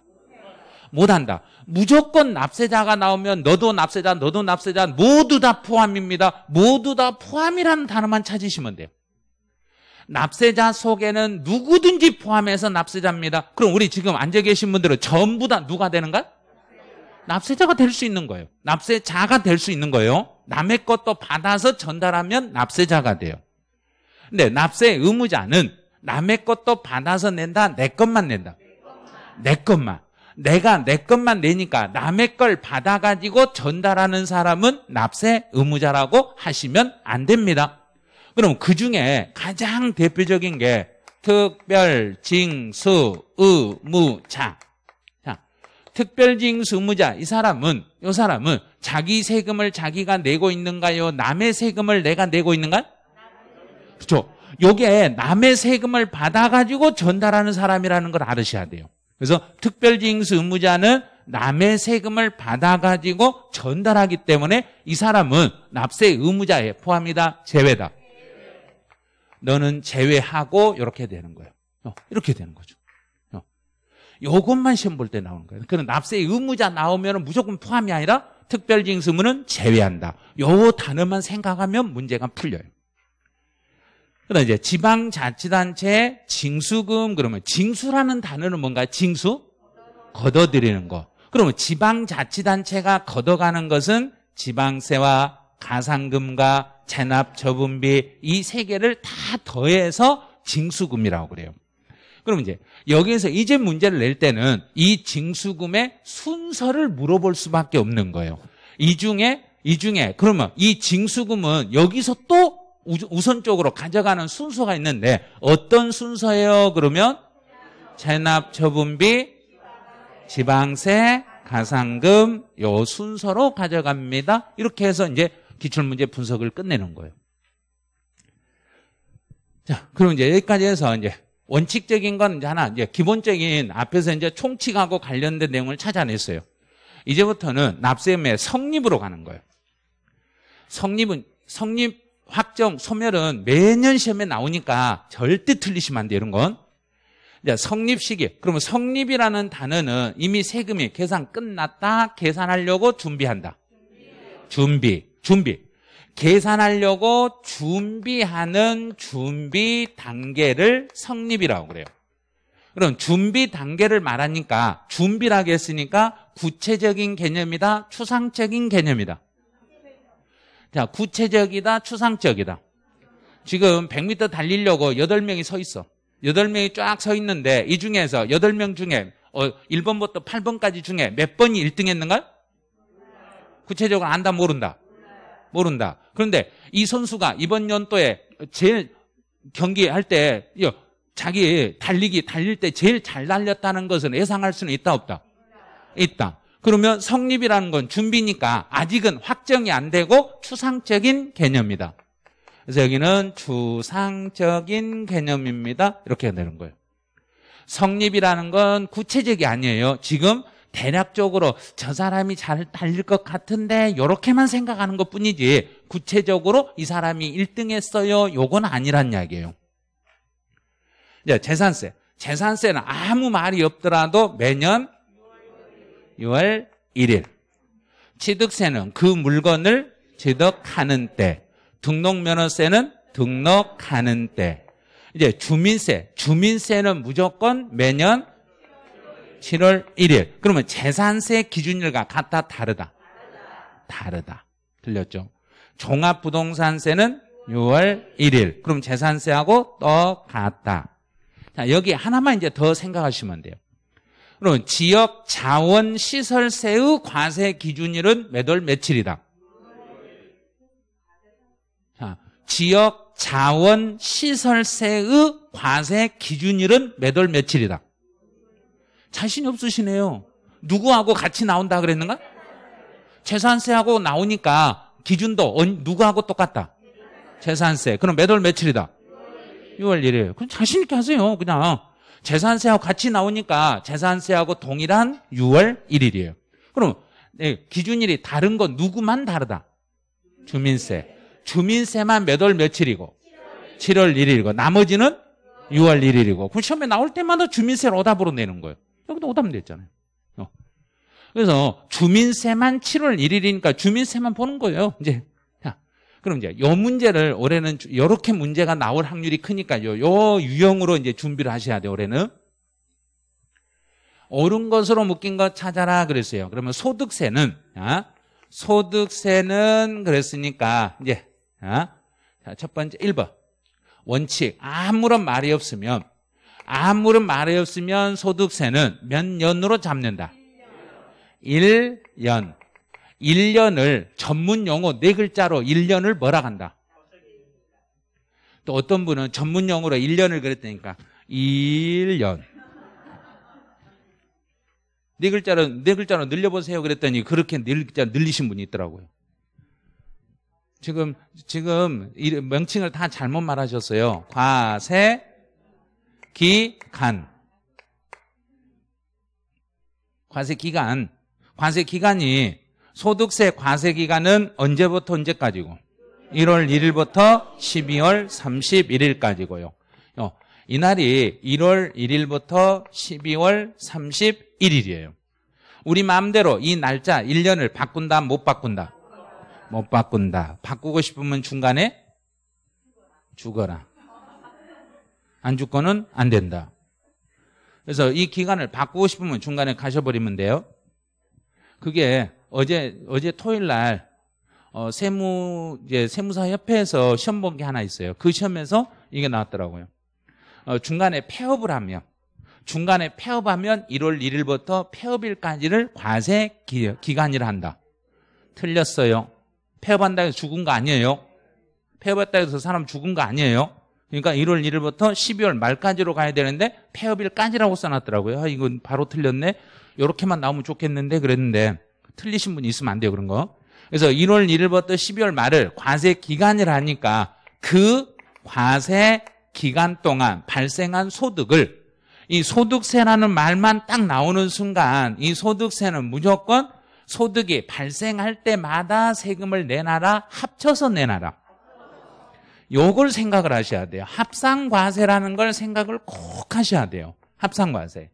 못 한다. 무조건 납세자가 나오면 너도 납세자, 너도 납세자 모두 다 포함입니다. 모두 다 포함이라는 단어만 찾으시면 돼요. 납세자 속에는 누구든지 포함해서 납세자입니다. 그럼 우리 지금 앉아 계신 분들은 전부 다 누가 되는가? 납세자가 될 수 있는 거예요. 납세자가 될 수 있는 거예요. 남의 것도 받아서 전달하면 납세자가 돼요. 근데 납세 의무자는 남의 것도 받아서 낸다, 내 것만 낸다. 내 것만. 내가 내 것만 내니까 남의 걸 받아가지고 전달하는 사람은 납세 의무자라고 하시면 안 됩니다. 그럼 그 중에 가장 대표적인 게 특별, 징수, 의무자. 자, 특별, 징수, 의무자. 이 사람은, 이 사람은 자기 세금을 자기가 내고 있는가요? 남의 세금을 내가 내고 있는가요? 그렇죠. 요게 남의 세금을 받아가지고 전달하는 사람이라는 걸 알으셔야 돼요. 그래서 특별징수 의무자는 남의 세금을 받아가지고 전달하기 때문에 이 사람은 납세 의무자에 포함이다, 제외다. 너는 제외하고 이렇게 되는 거예요. 어, 이렇게 되는 거죠. 어, 요것만 시험 볼 때 나오는 거예요. 그럼 납세 의무자 의 나오면 무조건 포함이 아니라 특별징수문은 제외한다. 요 단어만 생각하면 문제가 풀려요. 그다음 이제 지방자치단체 징수금 그러면 징수라는 단어는 뭔가 징수 걷어들이는 거. 그러면 지방자치단체가 걷어가는 것은 지방세와 가상금과 체납 저분비 이 세 개를 다 더해서 징수금이라고 그래요. 그럼 이제 여기에서 이제 문제를 낼 때는 이 징수금의 순서를 물어볼 수밖에 없는 거예요. 이 중에 이 중에 그러면 이 징수금은 여기서 또 우선적으로 가져가는 순서가 있는데 어떤 순서예요? 그러면 체납 처분비 지방세 가상금 요 순서로 가져갑니다. 이렇게 해서 이제 기출문제 분석을 끝내는 거예요. 자, 그럼 이제 여기까지 해서 이제 원칙적인 건 이제 하나, 이제 기본적인 앞에서 이제 총칙하고 관련된 내용을 찾아냈어요. 이제부터는 납세의 성립으로 가는 거예요. 성립은, 성립, 확정, 소멸은 매년 시험에 나오니까 절대 틀리시면 안 돼요, 이런 건. 자, 성립 시기. 그러면 성립이라는 단어는 이미 세금이 계산 끝났다, 계산하려고 준비한다. 준비. 준비. 계산하려고 준비하는 준비 단계를 성립이라고 그래요. 그럼 준비 단계를 말하니까 준비라고 했으니까 구체적인 개념이다, 추상적인 개념이다. 자, 구체적이다, 추상적이다. 지금 100m 달리려고 8명이 서 있어. 8명이 쫙 서 있는데 이 중에서 8명 중에 어, 1번부터 8번까지 중에 몇 번이 1등 했는가요? 구체적으로 안다 모른다. 모른다. 그런데 이 선수가 이번 연도에 제일 경기할 때 자기 달리기 달릴 때 제일 잘 달렸다는 것은 예상할 수는 있다 없다? 있다. 그러면 성립이라는 건 준비니까 아직은 확정이 안 되고 추상적인 개념이다. 그래서 여기는 추상적인 개념입니다. 이렇게 되는 거예요. 성립이라는 건 구체적이 아니에요. 지금 대략적으로 저 사람이 잘 달릴 것 같은데 이렇게만 생각하는 것 뿐이지 구체적으로 이 사람이 1등 했어요. 요건 아니란 이야기예요. 이제 재산세. 재산세는 아무 말이 없더라도 매년 6월 1일. 취득세는 그 물건을 취득하는 때. 등록면허세는 등록하는 때. 이제 주민세. 주민세는 무조건 매년 7월 1일. 그러면 재산세 기준일과 같다 다르다. 다르다. 들렸죠? 종합부동산세는 6월 1일. 그럼 재산세하고 똑같다. 자, 여기 하나만 이제 더 생각하시면 돼요. 그럼 지역 자원 시설세의 과세 기준일은 몇 월 며칠이다. 자, 지역 자원 시설세의 과세 기준일은 몇 월 며칠이다. 자신이 없으시네요. 누구하고 같이 나온다 그랬는가? 재산세하고 나오니까 기준도 누구하고 똑같다. 재산세. 그럼 몇 월 며칠이다? 6월 1일. 그럼 자신 있게 하세요. 그냥 재산세하고 같이 나오니까 재산세하고 동일한 6월 1일이에요. 그럼 예, 기준일이 다른 건 누구만 다르다? 주민세. 주민세만 몇 월 며칠이고 7월 1일이고 나머지는 6월 1일이고 그럼 시험에 나올 때마다 주민세를 오답으로 내는 거예요. 여기도 오답 은 됐잖아요. 어. 그래서 주민세만 7월 1일이니까 주민세만 보는 거예요. 이제 자, 그럼 이제 요 문제를 올해는 이렇게 문제가 나올 확률이 크니까요. 요 유형으로 이제 준비를 하셔야 돼요. 올해는. 옳은 것으로 묶인 것 찾아라 그랬어요. 그러면 소득세는 아? 소득세는 그랬으니까 이제 아? 자, 첫 번째 1번 원칙 아무런 말이 없으면 아무런 말이 없으면 소득세는 몇 년으로 잡는다? 1년. 1년을 전문 용어 네 글자로 1년을 뭐라 간다? 또 어떤 분은 전문 용어로 1년을 그랬다니까 1년. 네 글자로 네 글자로 늘려보세요 그랬더니 그렇게 네 글자 늘리신 분이 있더라고요. 지금 지금 명칭을 다 잘못 말하셨어요. 과세 기간. 과세 기간. 과세 기간이 소득세 과세 기간은 언제부터 언제까지고? 1월 1일부터 12월 31일까지고요. 어, 이날이 1월 1일부터 12월 31일이에요. 우리 마음대로 이 날짜 1년을 바꾼다 못 바꾼다? 못 바꾼다. 바꾸고 싶으면 중간에 죽어라. 안주권은 안 된다. 그래서 이 기간을 바꾸고 싶으면 중간에 가셔버리면 돼요. 그게 어제 어제 토요일 날 어, 세무 이제 세무사 협회에서 시험 본 게 하나 있어요. 그 시험에서 이게 나왔더라고요. 어, 중간에 폐업을 하면 중간에 폐업하면 1월 1일부터 폐업일까지를 과세 기, 기간이라 한다. 틀렸어요. 폐업한다 해서 죽은 거 아니에요. 폐업했다 해서 사람 죽은 거 아니에요. 그러니까 1월 1일부터 12월 말까지로 가야 되는데 폐업일까지라고 써놨더라고요. 아, 이건 바로 틀렸네. 이렇게만 나오면 좋겠는데 그랬는데 틀리신 분이 있으면 안 돼요. 그런 거. 그래서 1월 1일부터 12월 말을 과세 기간이라 하니까 그 과세 기간 동안 발생한 소득을 이 소득세라는 말만 딱 나오는 순간 이 소득세는 무조건 소득이 발생할 때마다 세금을 내놔라 합쳐서 내놔라 요걸 생각을 하셔야 돼요. 합산과세라는 걸 생각을 꼭 하셔야 돼요. 합산과세.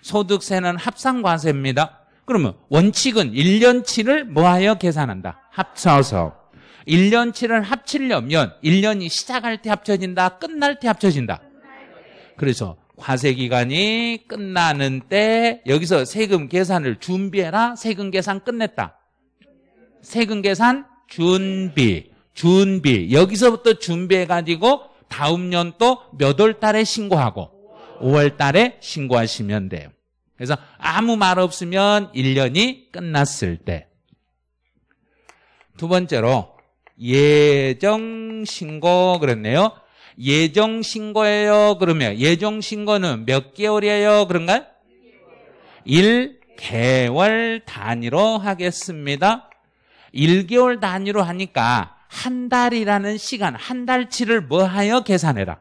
소득세는 합산과세입니다. 그러면 원칙은 1년치를 뭐하여 계산한다? 합쳐서. 1년치를 합치려면 1년이 시작할 때 합쳐진다? 끝날 때 합쳐진다? 그래서 과세기간이 끝나는 때 여기서 세금 계산을 준비해라. 세금 계산 끝냈다. 세금 계산 준비. 준비. 여기서부터 준비해가지고 다음 년도 몇 월 달에 신고하고 5월 달에 신고하시면 돼요. 그래서 아무 말 없으면 1년이 끝났을 때. 두 번째로 예정 신고 그랬네요. 예정 신고예요. 그러면 예정 신고는 몇 개월이에요? 그런가요? 1개월 단위로 하겠습니다. 1개월 단위로 하니까 한 달이라는 시간, 한 달치를 뭐하여 계산해라.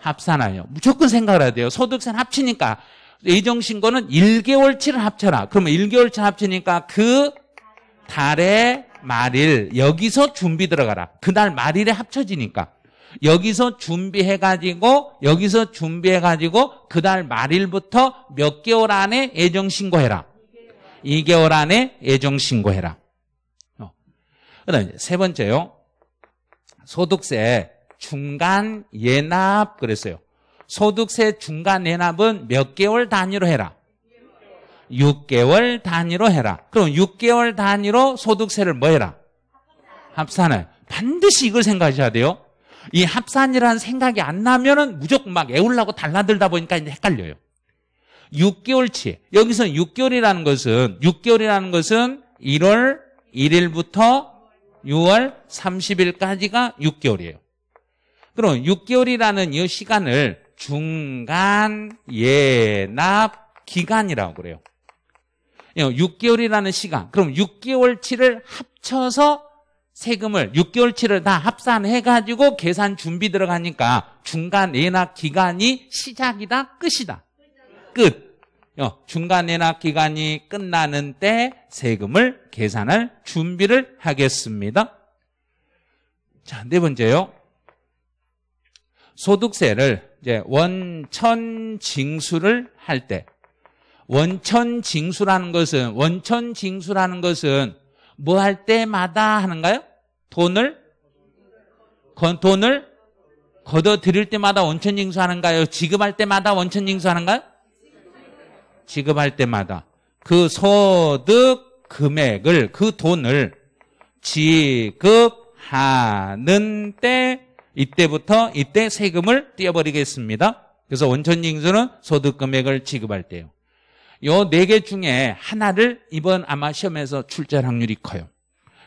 합산하여. 무조건 생각을 해야 돼요. 소득세는 합치니까. 예정신고는 1개월치를 합쳐라. 그러면 1개월치 합치니까 그 달의 말일, 여기서 준비 들어가라. 그 달 말일에 합쳐지니까. 여기서 준비해가지고, 여기서 준비해가지고, 그 달 말일부터 몇 개월 안에 예정신고해라. 2개월 안에 예정신고해라. 그다음 세 번째요. 소득세 중간 예납 그랬어요. 소득세 중간 예납은 몇 개월 단위로 해라. 6개월 단위로 해라. 그럼 6개월 단위로 소득세를 뭐 해라? 합산을. 반드시 이걸 생각하셔야 돼요. 이 합산이라는 생각이 안 나면은 무조건 막 애울라고 달라들다 보니까 이제 헷갈려요. 6개월치. 여기서 6개월이라는 것은, 6개월이라는 것은 1월 1일부터 6월 30일까지가 6개월이에요. 그럼 6개월이라는 이 시간을 중간 예납 기간이라고 그래요. 6개월이라는 예, 시간. 그럼 6개월치를 합쳐서 세금을 6개월치를 다 합산해가지고 계산 준비 들어가니까 중간 예납 기간이 시작이다, 끝이다. 끝. 어, 중간 내납 기간이 끝나는 때 세금을 계산할 준비를 하겠습니다. 자, 네 번째요. 소득세를 이제 원천 징수를 할 때 원천 징수라는 것은 원천 징수라는 것은 뭐 할 때마다 하는가요? 돈을 돈을 걷어 드릴 때마다 원천 징수하는가요? 지급할 때마다 원천 징수하는가요? 지급할 때마다 그 소득 금액을 그 돈을 지급하는 때 이때부터 이때 세금을 떼어버리겠습니다. 그래서 원천 징수는 소득 금액을 지급할 때요. 요 네 개 중에 하나를 이번 아마 시험에서 출제할 확률이 커요.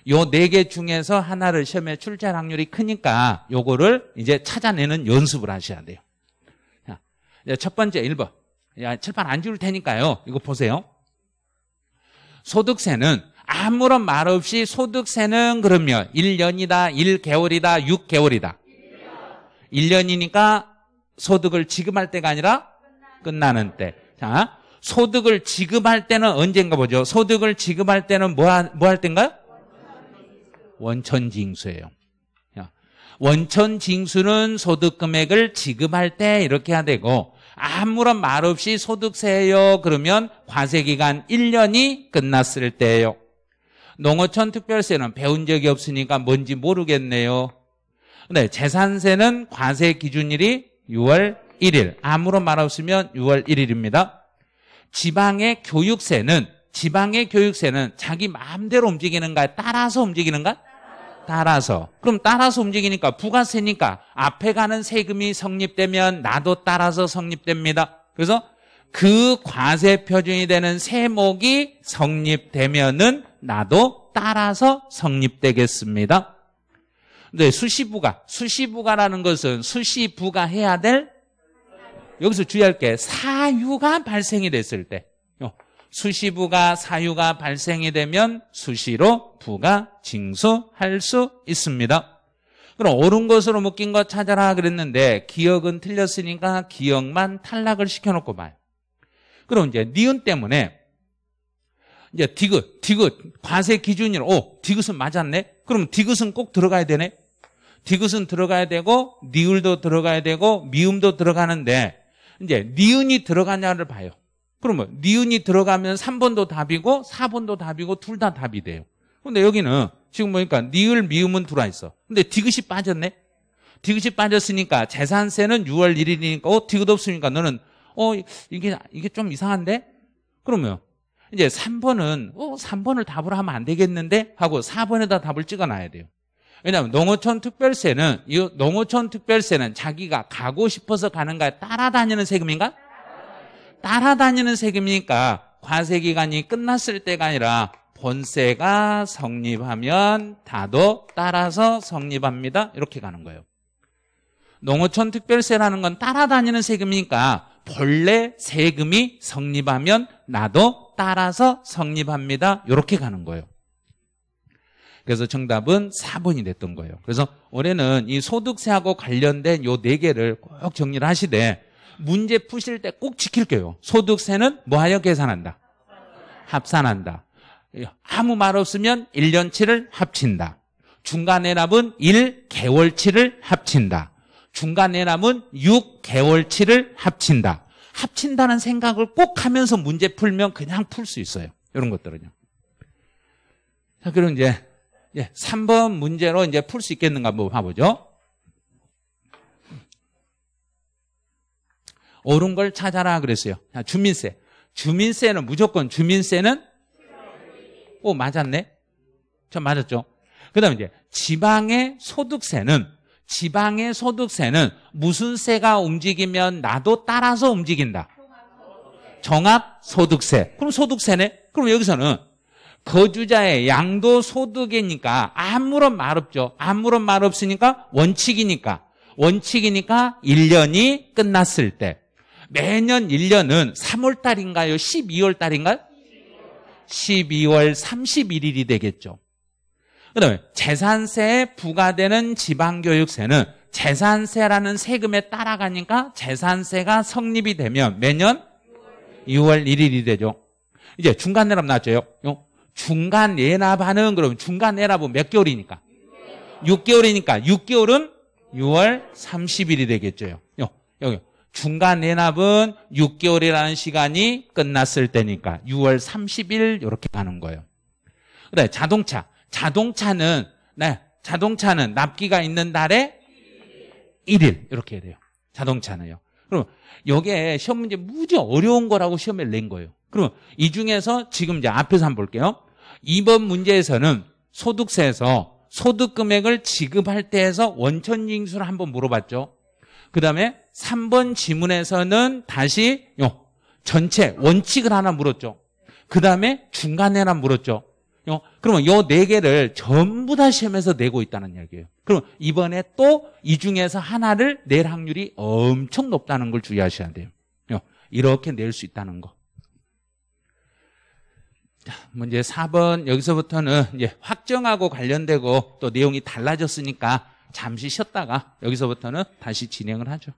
요 네 개 중에서 하나를 시험에 출제할 확률이 크니까 요거를 이제 찾아내는 연습을 하셔야 돼요. 자, 첫 번째 1번. 야, 예, 칠판 안 지울 테니까요. 이거 보세요. 소득세는 아무런 말 없이 소득세는 그러면 1년이다, 1개월이다, 6개월이다. 1년. 1년이니까 소득을 지급할 때가 아니라 끝나는, 끝나는 때. 자, 소득을 지급할 때는 언젠가 보죠. 소득을 지급할 때는 뭐, 뭐할 때인가요? 원천징수예요. 원천징수는 소득금액을 지급할 때 이렇게 해야 되고 아무런 말 없이 소득세요 그러면 과세기간 1년이 끝났을 때예요. 농어촌 특별세는 배운 적이 없으니까 뭔지 모르겠네요. 네, 재산세는 과세 기준일이 6월 1일. 아무런 말 없으면 6월 1일입니다. 지방의 교육세는 지방의 교육세는 자기 마음대로 움직이는가에 따라서 움직이는가? 따라서. 그럼 따라서 움직이니까 부가 세니까 앞에 가는 세금이 성립되면 나도 따라서 성립됩니다. 그래서 그 과세 표준이 되는 세목이 성립되면은 나도 따라서 성립되겠습니다. 네, 수시부가 수시부가라는 것은 수시부가 해야 될 여기서 주의할 게 사유가 발생이 됐을 때 수시부가 사유가 발생이 되면 수시로 부가 징수할 수 있습니다. 그럼 옳은 것으로 묶인 것 찾아라 그랬는데 기억은 틀렸으니까 기억만 탈락을 시켜놓고 말. 그럼 이제 니은 때문에 이제 디귿, 디귿, 과세 기준이라, 오, 디귿은 맞았네? 그럼 디귿은 꼭 들어가야 되네? 디귿은 들어가야 되고, 니을도 들어가야 되고, 미음도 들어가는데, 이제 니은이 들어가냐를 봐요. 그러면 니은이 들어가면 3번도 답이고 4번도 답이고 둘 다 답이 돼요. 근데 여기는 지금 보니까 니을 미음은 들어와 있어. 근데 디귿이 빠졌네. 디귿이 빠졌으니까 재산세는 6월 1일이니까 어 디귿 없으니까 너는 어 이게 이게 좀 이상한데? 그러면 이제 3번은 어 3번을 답으로 하면 안 되겠는데 하고 4번에다 답을 찍어 놔야 돼요. 왜냐하면 농어촌 특별세는 이 농어촌 특별세는 자기가 가고 싶어서 가는가에 따라다니는 세금인가? 따라다니는 세금이니까 과세 기간이 끝났을 때가 아니라 본세가 성립하면 다도 따라서 성립합니다. 이렇게 가는 거예요. 농어촌 특별세라는 건 따라다니는 세금이니까 본래 세금이 성립하면 나도 따라서 성립합니다. 이렇게 가는 거예요. 그래서 정답은 4번이 됐던 거예요. 그래서 올해는 이 소득세하고 관련된 요 네 개를 꼭 정리를 하시되 문제 푸실 때 꼭 지킬게요. 소득세는 뭐하여 계산한다? 합산한다. 아무 말 없으면 1년치를 합친다. 중간에 남은 1개월치를 합친다. 중간에 남은 6개월치를 합친다. 합친다는 생각을 꼭 하면서 문제 풀면 그냥 풀 수 있어요. 이런 것들은요. 자, 그럼 이제 3번 예, 문제로 이제 풀 수 있겠는가 한번 봐보죠. 옳은 걸 찾아라 그랬어요. 주민세. 주민세는 무조건 주민세는 오 맞았네. 저 맞았죠. 그다음 이제 지방의 소득세는 지방의 소득세는 무슨 세가 움직이면 나도 따라서 움직인다. 종합 소득세. 그럼 소득세네. 그럼 여기서는 거주자의 양도 소득이니까 아무런 말 없죠. 아무런 말 없으니까 원칙이니까. 원칙이니까 1년이 끝났을 때. 매년 1년은 3월달인가요? 12월달인가요? 12월 31일이 되겠죠. 그 다음에 재산세에 부과되는 지방교육세는 재산세라는 세금에 따라가니까 재산세가 성립이 되면 매년 6월 1일이 되죠. 이제 중간 내납 나왔죠. 중간 예납하는 그럼 중간 예납은 몇 개월이니까? 6개월이니까 6개월은 6월 30일이 되겠죠. 여기 중간 연납은 6개월이라는 시간이 끝났을 때니까 6월 30일 이렇게 가는 거예요. 그래 자동차 자동차는 네 자동차는 납기가 있는 날에 1일 이렇게 해야 돼요. 자동차는요. 그럼 여기에 시험 문제 무지 어려운 거라고 시험을 낸 거예요. 그럼 이 중에서 지금 이제 앞에서 한번 볼게요. 이번 문제에서는 소득세에서 소득 금액을 지급할 때에서 원천 징수를 한번 물어봤죠. 그다음에 3번 지문에서는 다시 요 전체 원칙을 하나 물었죠. 그 다음에 중간에 하나 물었죠. 요 그러면 요4 개를 전부 다 시험에서 내고 있다는 얘기예요. 그럼 이번에 또 이 중에서 하나를 낼 확률이 엄청 높다는 걸 주의하셔야 돼요. 요 이렇게 낼 수 있다는 거. 자, 문제 뭐 4번 여기서부터는 이제 확정하고 관련되고 또 내용이 달라졌으니까 잠시 쉬었다가 여기서부터는 다시 진행을 하죠.